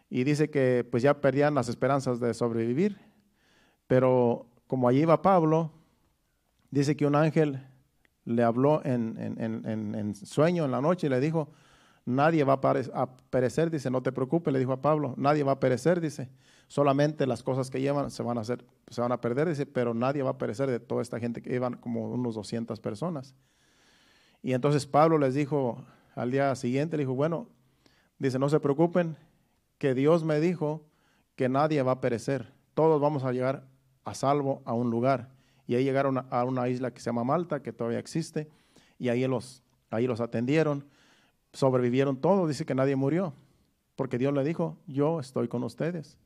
y dice que pues ya perdían las esperanzas de sobrevivir. Pero como allí iba Pablo, dice que un ángel le habló en, en, sueño en la noche y le dijo, nadie va a perecer, dice, no te preocupes, le dijo a Pablo, nadie va a perecer, dice, solamente las cosas que llevan se van a, hacer, se van a perder, dice, pero nadie va a perecer de toda esta gente que iban como unos 200 personas. Y entonces Pablo les dijo al día siguiente, le dijo, bueno, dice, no se preocupen, que Dios me dijo que nadie va a perecer, todos vamos a llegar a salvo a un lugar. Y ahí llegaron a una isla que se llama Malta, que todavía existe, y ahí los, ahí los atendieron, sobrevivieron todos, dice que nadie murió, porque Dios le dijo, yo estoy con ustedes.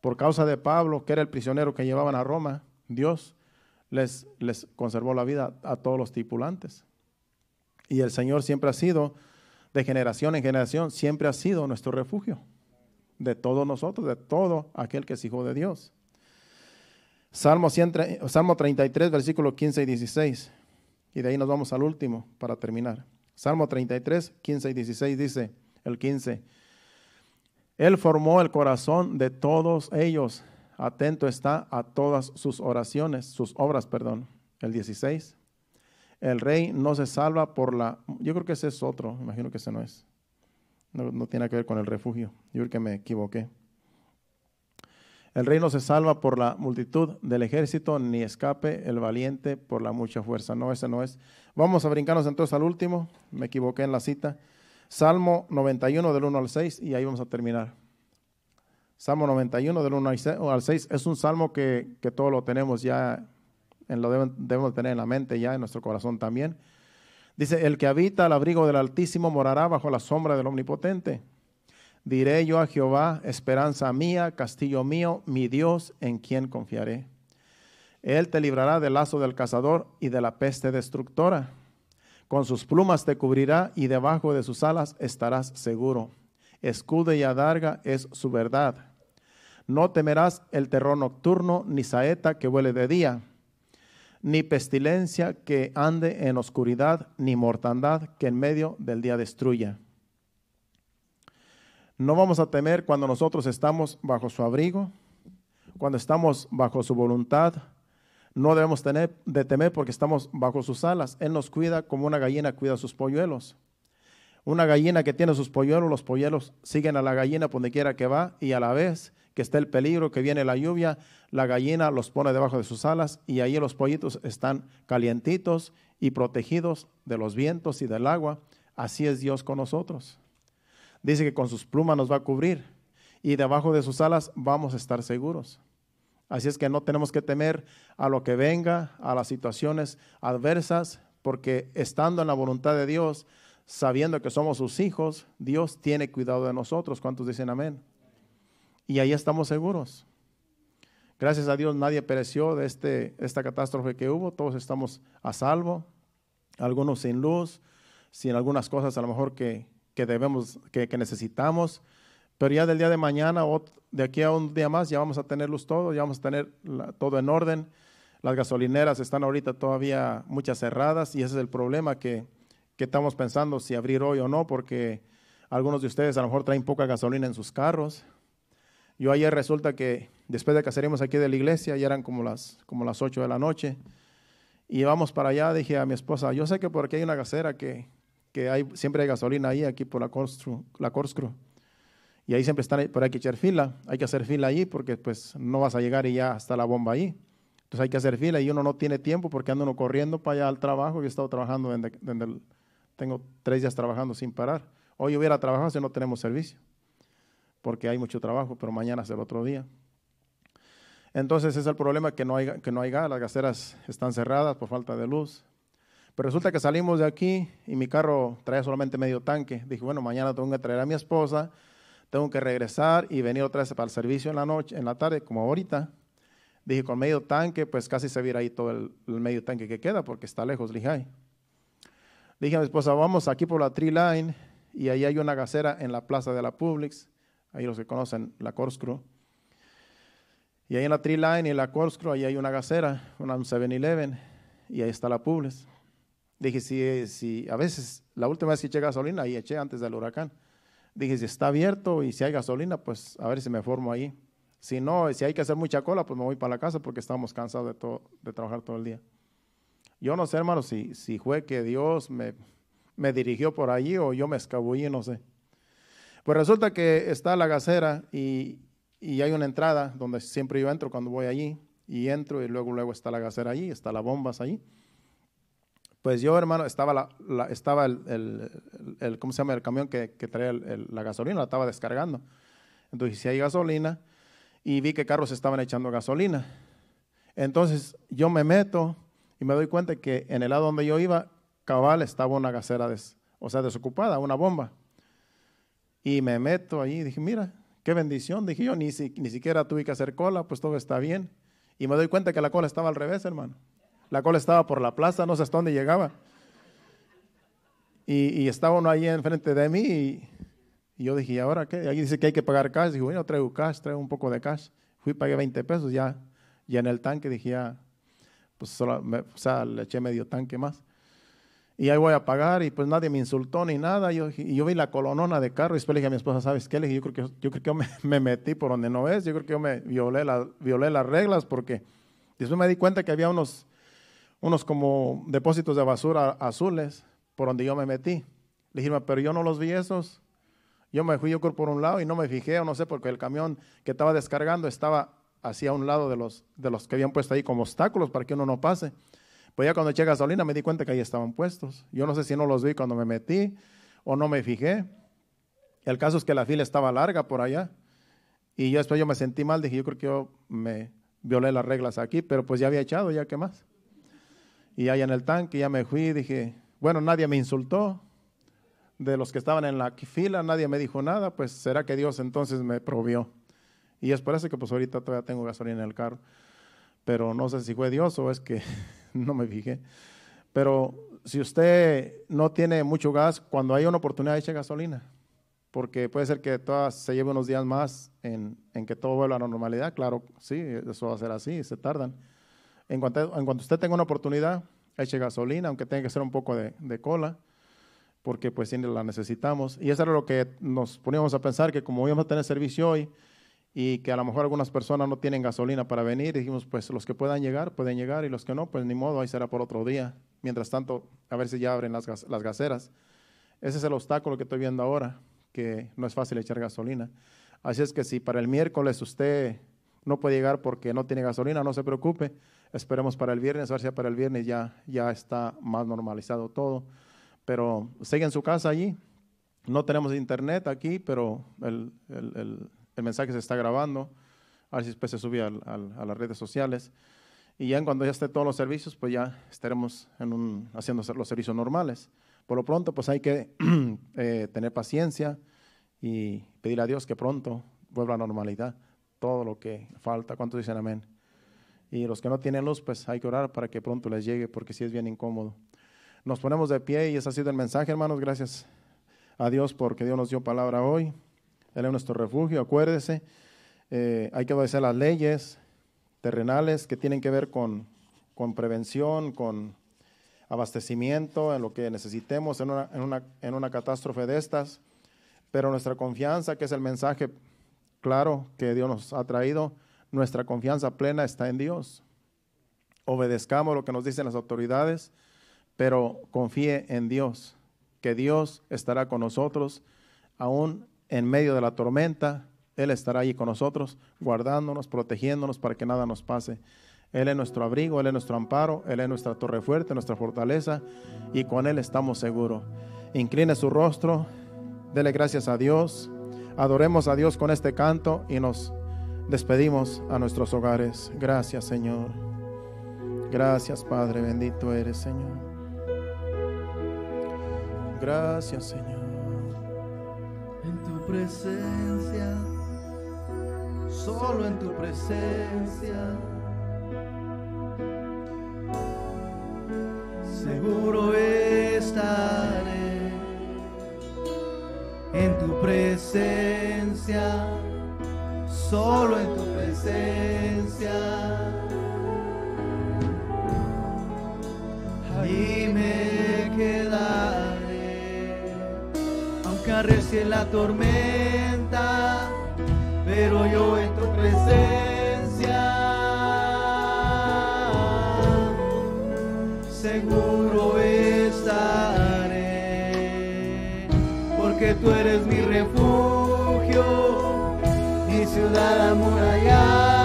Por causa de Pablo, que era el prisionero que llevaban a Roma, Dios les, les conservó la vida a todos los tripulantes. Y el Señor siempre ha sido, de generación en generación, siempre ha sido nuestro refugio de todos nosotros, de todo aquel que es hijo de Dios. Salmo, 33, versículo 15 y 16. Y de ahí nos vamos al último para terminar. Salmo 33, 15 y 16 dice, el 15, Él formó el corazón de todos ellos, atento está a todas sus oraciones, sus obras, perdón. El 16, el rey no se salva por la, yo creo que ese es otro, imagino que ese no es. No, tiene que ver con el refugio. Yo creo que me equivoqué. El reino se salva por la multitud del ejército, ni escape el valiente por la mucha fuerza. No, ese no es. Vamos a brincarnos entonces al último. Me equivoqué en la cita. Salmo 91 del 1 al 6 y ahí vamos a terminar. Salmo 91 del 1 al 6 es un salmo que, que todos lo tenemos ya, en lo debemos tener en la mente, ya en nuestro corazón también. Dice, el que habita al abrigo del Altísimo morará bajo la sombra del Omnipotente. Diré yo a Jehová, esperanza mía, castillo mío, mi Dios, en quien confiaré. Él te librará del lazo del cazador y de la peste destructora. Con sus plumas te cubrirá y debajo de sus alas estarás seguro. Escude y adarga es su verdad. No temerás el terror nocturno ni saeta que huele de día ni pestilencia que ande en oscuridad, ni mortandad que en medio del día destruya. No vamos a temer cuando nosotros estamos bajo su abrigo, cuando estamos bajo su voluntad. No debemos tener, de temer porque estamos bajo sus alas. Él nos cuida como una gallina cuida sus polluelos. Una gallina que tiene sus polluelos, los polluelos siguen a la gallina donde quiera que va y a la vez que está el peligro, que viene la lluvia, la gallina los pone debajo de sus alas y ahí los pollitos están calientitos y protegidos de los vientos y del agua. Así es Dios con nosotros. Dice que con sus plumas nos va a cubrir y debajo de sus alas vamos a estar seguros. Así es que no tenemos que temer a lo que venga, a las situaciones adversas, porque estando en la voluntad de Dios, sabiendo que somos sus hijos, Dios tiene cuidado de nosotros. ¿Cuántos dicen amén? Y ahí estamos seguros. Gracias a Dios nadie pereció de este, esta catástrofe que hubo. Todos estamos a salvo, algunos sin luz, sin algunas cosas a lo mejor que, debemos, que, necesitamos. Pero ya del día de mañana o de aquí a un día más ya vamos a tener luz todo, ya vamos a tener todo en orden. Las gasolineras están ahorita todavía muchas cerradas y ese es el problema que qué estamos pensando, si abrir hoy o no, porque algunos de ustedes a lo mejor traen poca gasolina en sus carros. Yo ayer resulta que después de que salimos aquí de la iglesia, ya eran como las, como las 8 de la noche, y vamos para allá, dije a mi esposa, yo sé que por aquí hay una gasera que, que hay, siempre hay gasolina ahí, aquí por la Corscrew, la Y ahí siempre están, pero hay que echar fila, hay que hacer fila ahí porque pues no vas a llegar y ya está la bomba ahí. Entonces hay que hacer fila y uno no tiene tiempo porque anda uno corriendo para allá al trabajo. Yo he estado trabajando desde, desde el tengo tres días trabajando sin parar. Hoy hubiera trabajado si no tenemos servicio, porque hay mucho trabajo, pero mañana es el otro día. Entonces es el problema que no hay, que no hay gas, las gaseras están cerradas por falta de luz. Pero resulta que salimos de aquí y mi carro trae solamente medio tanque. Dije, bueno, mañana tengo que traer a mi esposa, tengo que regresar y venir otra vez para el servicio en la noche, en la tarde, como ahorita. Dije, con medio tanque, pues casi se vira ahí todo el, medio tanque que queda porque está lejos Lijay dije a mi esposa, vamos aquí por la Tree Line y ahí hay una gasera en la plaza de la Publix, ahí los que conocen la Crew. Y ahí en la Tree Line y la Corscrew, ahí hay una gasera, una 7-Eleven, y ahí está la Publix. Dije, si, si a veces, la última vez que eché gasolina, ahí eché antes del huracán. Dije, si está abierto y si hay gasolina, pues a ver si me formo ahí. Si no, si hay que hacer mucha cola, pues me voy para la casa porque estamos cansados de, todo, de trabajar todo el día. Yo no sé, hermano, si, si fue que Dios me, dirigió por allí o yo me escabullí, no sé. Pues resulta que está la gasera y, hay una entrada donde siempre yo entro cuando voy allí y entro y luego luego está la gasera allí, está las bombas allí. Pues yo, hermano, estaba, la, estaba el, el, ¿cómo se llama? El camión que, que traía la gasolina, la estaba descargando. Entonces, si hay gasolina, y vi que carros estaban echando gasolina. Entonces, yo me meto y me doy cuenta que en el lado donde yo iba, cabal estaba una gasera, o sea, desocupada, una bomba. Y me meto allí y dije, mira, qué bendición, dije yo, ni, ni siquiera tuve que hacer cola, pues todo está bien. Y me doy cuenta que la cola estaba al revés, hermano. La cola estaba por la plaza, no sé hasta dónde llegaba. Y, estaba uno ahí enfrente de mí y, yo dije, ahora qué? Ahí dice que hay que pagar cash. Dije, bueno, traigo cash, traigo un poco de cash. Fui, pagué 20 pesos ya. Y en el tanque dije, ya, pues le eché medio tanque más. Y ahí voy a pagar y pues nadie me insultó ni nada. Yo, y yo vi la colonona de carro y después le dije a mi esposa, ¿sabes qué? Le dije, yo creo que yo, creo que me, metí por donde no es. Yo creo que yo me violé, la, violé las reglas porque después me di cuenta que había unos, unos como depósitos de basura azules por donde yo me metí. Le dije, pero yo no los vi esos. Yo me fui yo por un lado y no me fijé, o no sé, porque el camión que estaba descargando estaba hacia un lado de los, de los que habían puesto ahí como obstáculos para que uno no pase. Pues ya cuando eché gasolina me di cuenta que ahí estaban puestos. Yo no sé si no los vi cuando me metí o no me fijé. El caso es que la fila estaba larga por allá. Y yo después yo me sentí mal, dije, yo creo que yo me violé las reglas aquí, pero pues ya había echado, ya qué más. Y allá en el tanque ya me fui, dije, bueno, nadie me insultó. De los que estaban en la fila, nadie me dijo nada, pues será que Dios entonces me probió. Y es por eso que pues ahorita todavía tengo gasolina en el carro. Pero no sé si fue Dios o es que no me fijé. Pero si usted no tiene mucho gas, cuando hay una oportunidad eche gasolina. Porque puede ser que todas se lleve unos días más en, que todo vuelva a la normalidad. Claro, sí, eso va a ser así, se tardan. En cuanto, en cuanto usted tenga una oportunidad, eche gasolina, aunque tenga que ser un poco de, cola porque pues sí la necesitamos. Y eso era lo que nos poníamos a pensar, que como íbamos a tener servicio hoy, y que a lo mejor algunas personas no tienen gasolina para venir. dijimos, pues los que puedan llegar, pueden llegar y los que no, pues ni modo, ahí será por otro día. Mientras tanto, a ver si ya abren las, las gaseras. Ese es el obstáculo que estoy viendo ahora, que no es fácil echar gasolina. Así es que si para el miércoles usted no puede llegar porque no tiene gasolina, no se preocupe. Esperemos para el viernes, a ver si para el viernes ya, ya está más normalizado todo. Pero sigue en su casa allí. No tenemos internet aquí, pero el el mensaje se está grabando, a ver si después se sube a las redes sociales. Y ya en cuando ya esté todos los servicios, pues ya estaremos haciendo los servicios normales. Por lo pronto, pues hay que eh, tener paciencia y pedir a Dios que pronto vuelva a la normalidad todo lo que falta. ¿Cuántos dicen amén? Y los que no tienen luz, pues hay que orar para que pronto les llegue, porque si es bien incómodo. Nos ponemos de pie y ese ha sido el mensaje, hermanos. Gracias a Dios porque Dios nos dio palabra hoy. Él es nuestro refugio, acuérdese. Eh, hay que obedecer las leyes terrenales que tienen que ver con, con prevención, con abastecimiento, en lo que necesitemos en una, en una catástrofe de estas. Pero nuestra confianza, que es el mensaje claro que Dios nos ha traído, nuestra confianza plena está en Dios. Obedezcamos lo que nos dicen las autoridades, pero confíe en Dios, que Dios estará con nosotros aún en medio de la tormenta, Él estará allí con nosotros, guardándonos, protegiéndonos para que nada nos pase. Él es nuestro abrigo, Él es nuestro amparo, Él es nuestra torre fuerte, nuestra fortaleza, y con Él estamos seguros. Incline su rostro, dele gracias a Dios, adoremos a Dios con este canto y nos despedimos a nuestros hogares. Gracias Señor. Gracias Padre, bendito eres Señor. Gracias Señor presencia, solo en tu presencia. Seguro estaré en tu presencia, solo en tu presencia. Ahí que la tormenta, pero yo en tu presencia seguro estaré, porque tú eres mi refugio, mi ciudad amurallada.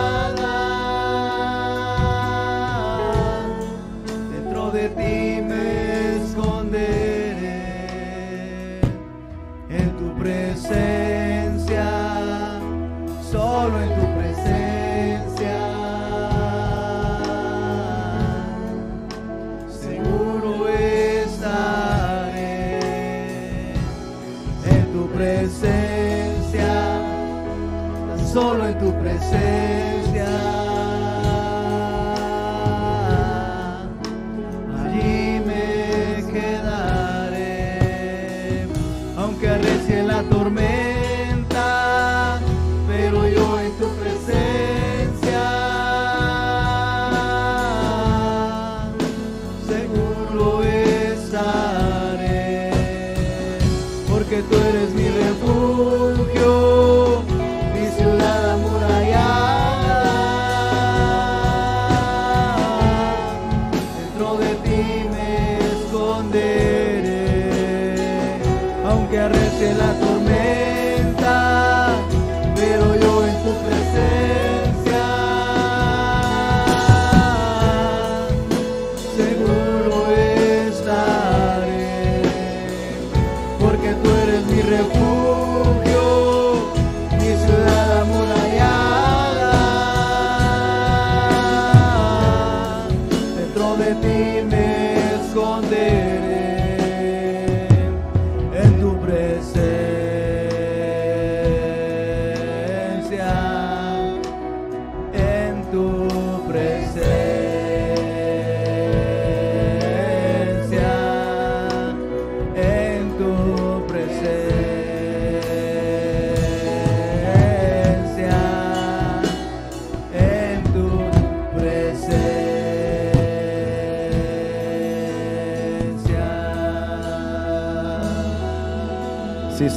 tan solo en tu presencia. Allí me quedaré, aunque recién la tormenta.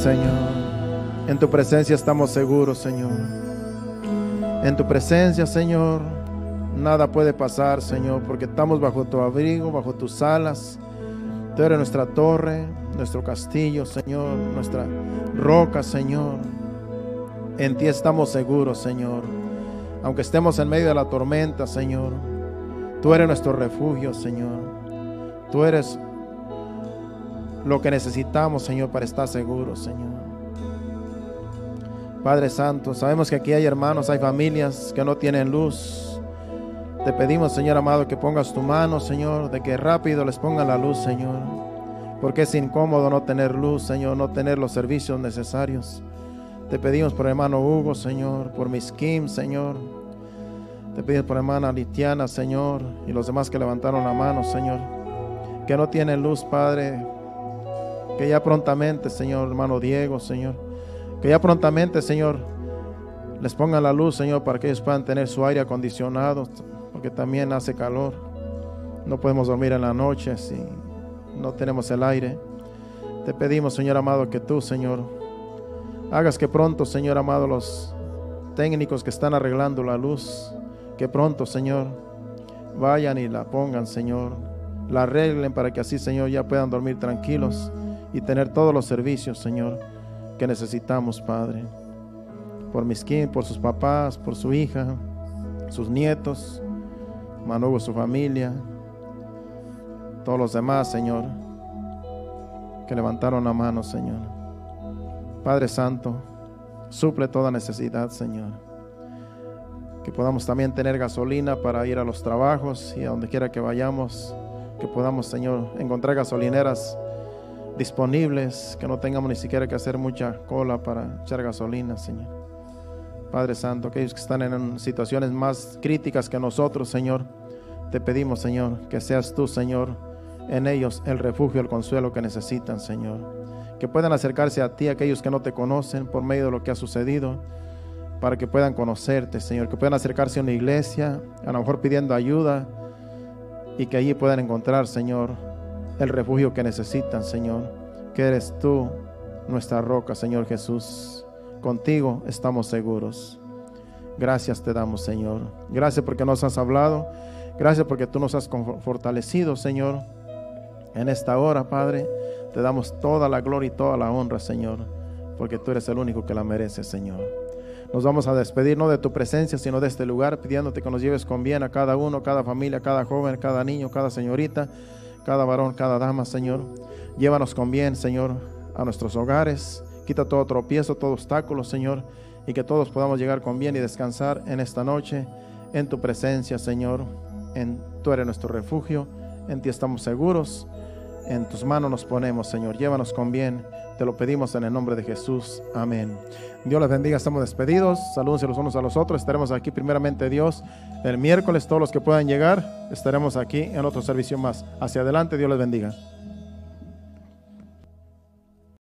Señor. En tu presencia estamos seguros, Señor. En tu presencia, Señor, nada puede pasar, Señor, porque estamos bajo tu abrigo, bajo tus alas. Tú eres nuestra torre, nuestro castillo, Señor, nuestra roca, Señor. En ti estamos seguros, Señor. Aunque estemos en medio de la tormenta, Señor, tú eres nuestro refugio, Señor. Tú eres lo que necesitamos, Señor, para estar seguros, Señor. Padre Santo, sabemos que aquí hay hermanos, hay familias que no tienen luz. Te pedimos, Señor amado, que pongas tu mano, Señor, de que rápido les ponga la luz, Señor. Porque es incómodo no tener luz, Señor, no tener los servicios necesarios. Te pedimos por hermano Hugo, Señor, por mis Kim, Señor. Te pedimos por hermana Litiana, Señor, y los demás que levantaron la mano, Señor. Que no tienen luz, Padre, que ya prontamente, Señor, hermano Diego, Señor. Que ya prontamente, Señor, les pongan la luz, Señor, para que ellos puedan tener su aire acondicionado, porque también hace calor. No podemos dormir en la noche si no tenemos el aire. Te pedimos, Señor amado, que tú, Señor, hagas que pronto, Señor amado, los técnicos que están arreglando la luz, que pronto, Señor, vayan y la pongan, Señor. La arreglen para que así, Señor, ya puedan dormir tranquilos y tener todos los servicios, Señor, que necesitamos, Padre. Por mis Miskin, por sus papás, por su hija, sus nietos, Manu, su familia, todos los demás, Señor, que levantaron la mano, Señor. Padre Santo, suple toda necesidad, Señor. Que podamos también tener gasolina para ir a los trabajos y a donde quiera que vayamos. Que podamos, Señor, encontrar gasolineras disponibles, que no tengamos ni siquiera que hacer mucha cola para echar gasolina, Señor. Padre Santo, aquellos que están en situaciones más críticas que nosotros, Señor, te pedimos, Señor, que seas tú, Señor, en ellos el refugio, el consuelo que necesitan, Señor. Que puedan acercarse a ti aquellos que no te conocen por medio de lo que ha sucedido, para que puedan conocerte, Señor. Que puedan acercarse a una iglesia, a lo mejor pidiendo ayuda, y que allí puedan encontrar, Señor, el refugio que necesitan, Señor, que eres tú nuestra roca, Señor Jesús. Contigo estamos seguros. Gracias te damos, Señor. Gracias porque nos has hablado. Gracias porque tú nos has fortalecido, Señor. En esta hora, Padre, te damos toda la gloria y toda la honra, Señor, porque tú eres el único que la merece, Señor. Nos vamos a despedir no de tu presencia, sino de este lugar, pidiéndote que nos lleves con bien a cada uno, cada familia, cada joven, cada niño, cada señorita cada varón, cada dama, Señor. Llévanos con bien, Señor, a nuestros hogares. Quita todo tropiezo, todo obstáculo, Señor, y que todos podamos llegar con bien y descansar en esta noche en tu presencia, Señor. En, tú eres nuestro refugio, en ti estamos seguros, en tus manos nos ponemos, Señor. Llévanos con bien, te lo pedimos en el nombre de Jesús. Amén. Dios les bendiga, estamos despedidos. a los unos a los otros. Estaremos aquí primeramente Dios el miércoles. Todos los que puedan llegar, estaremos aquí en otro servicio más. Hacia adelante, Dios les bendiga.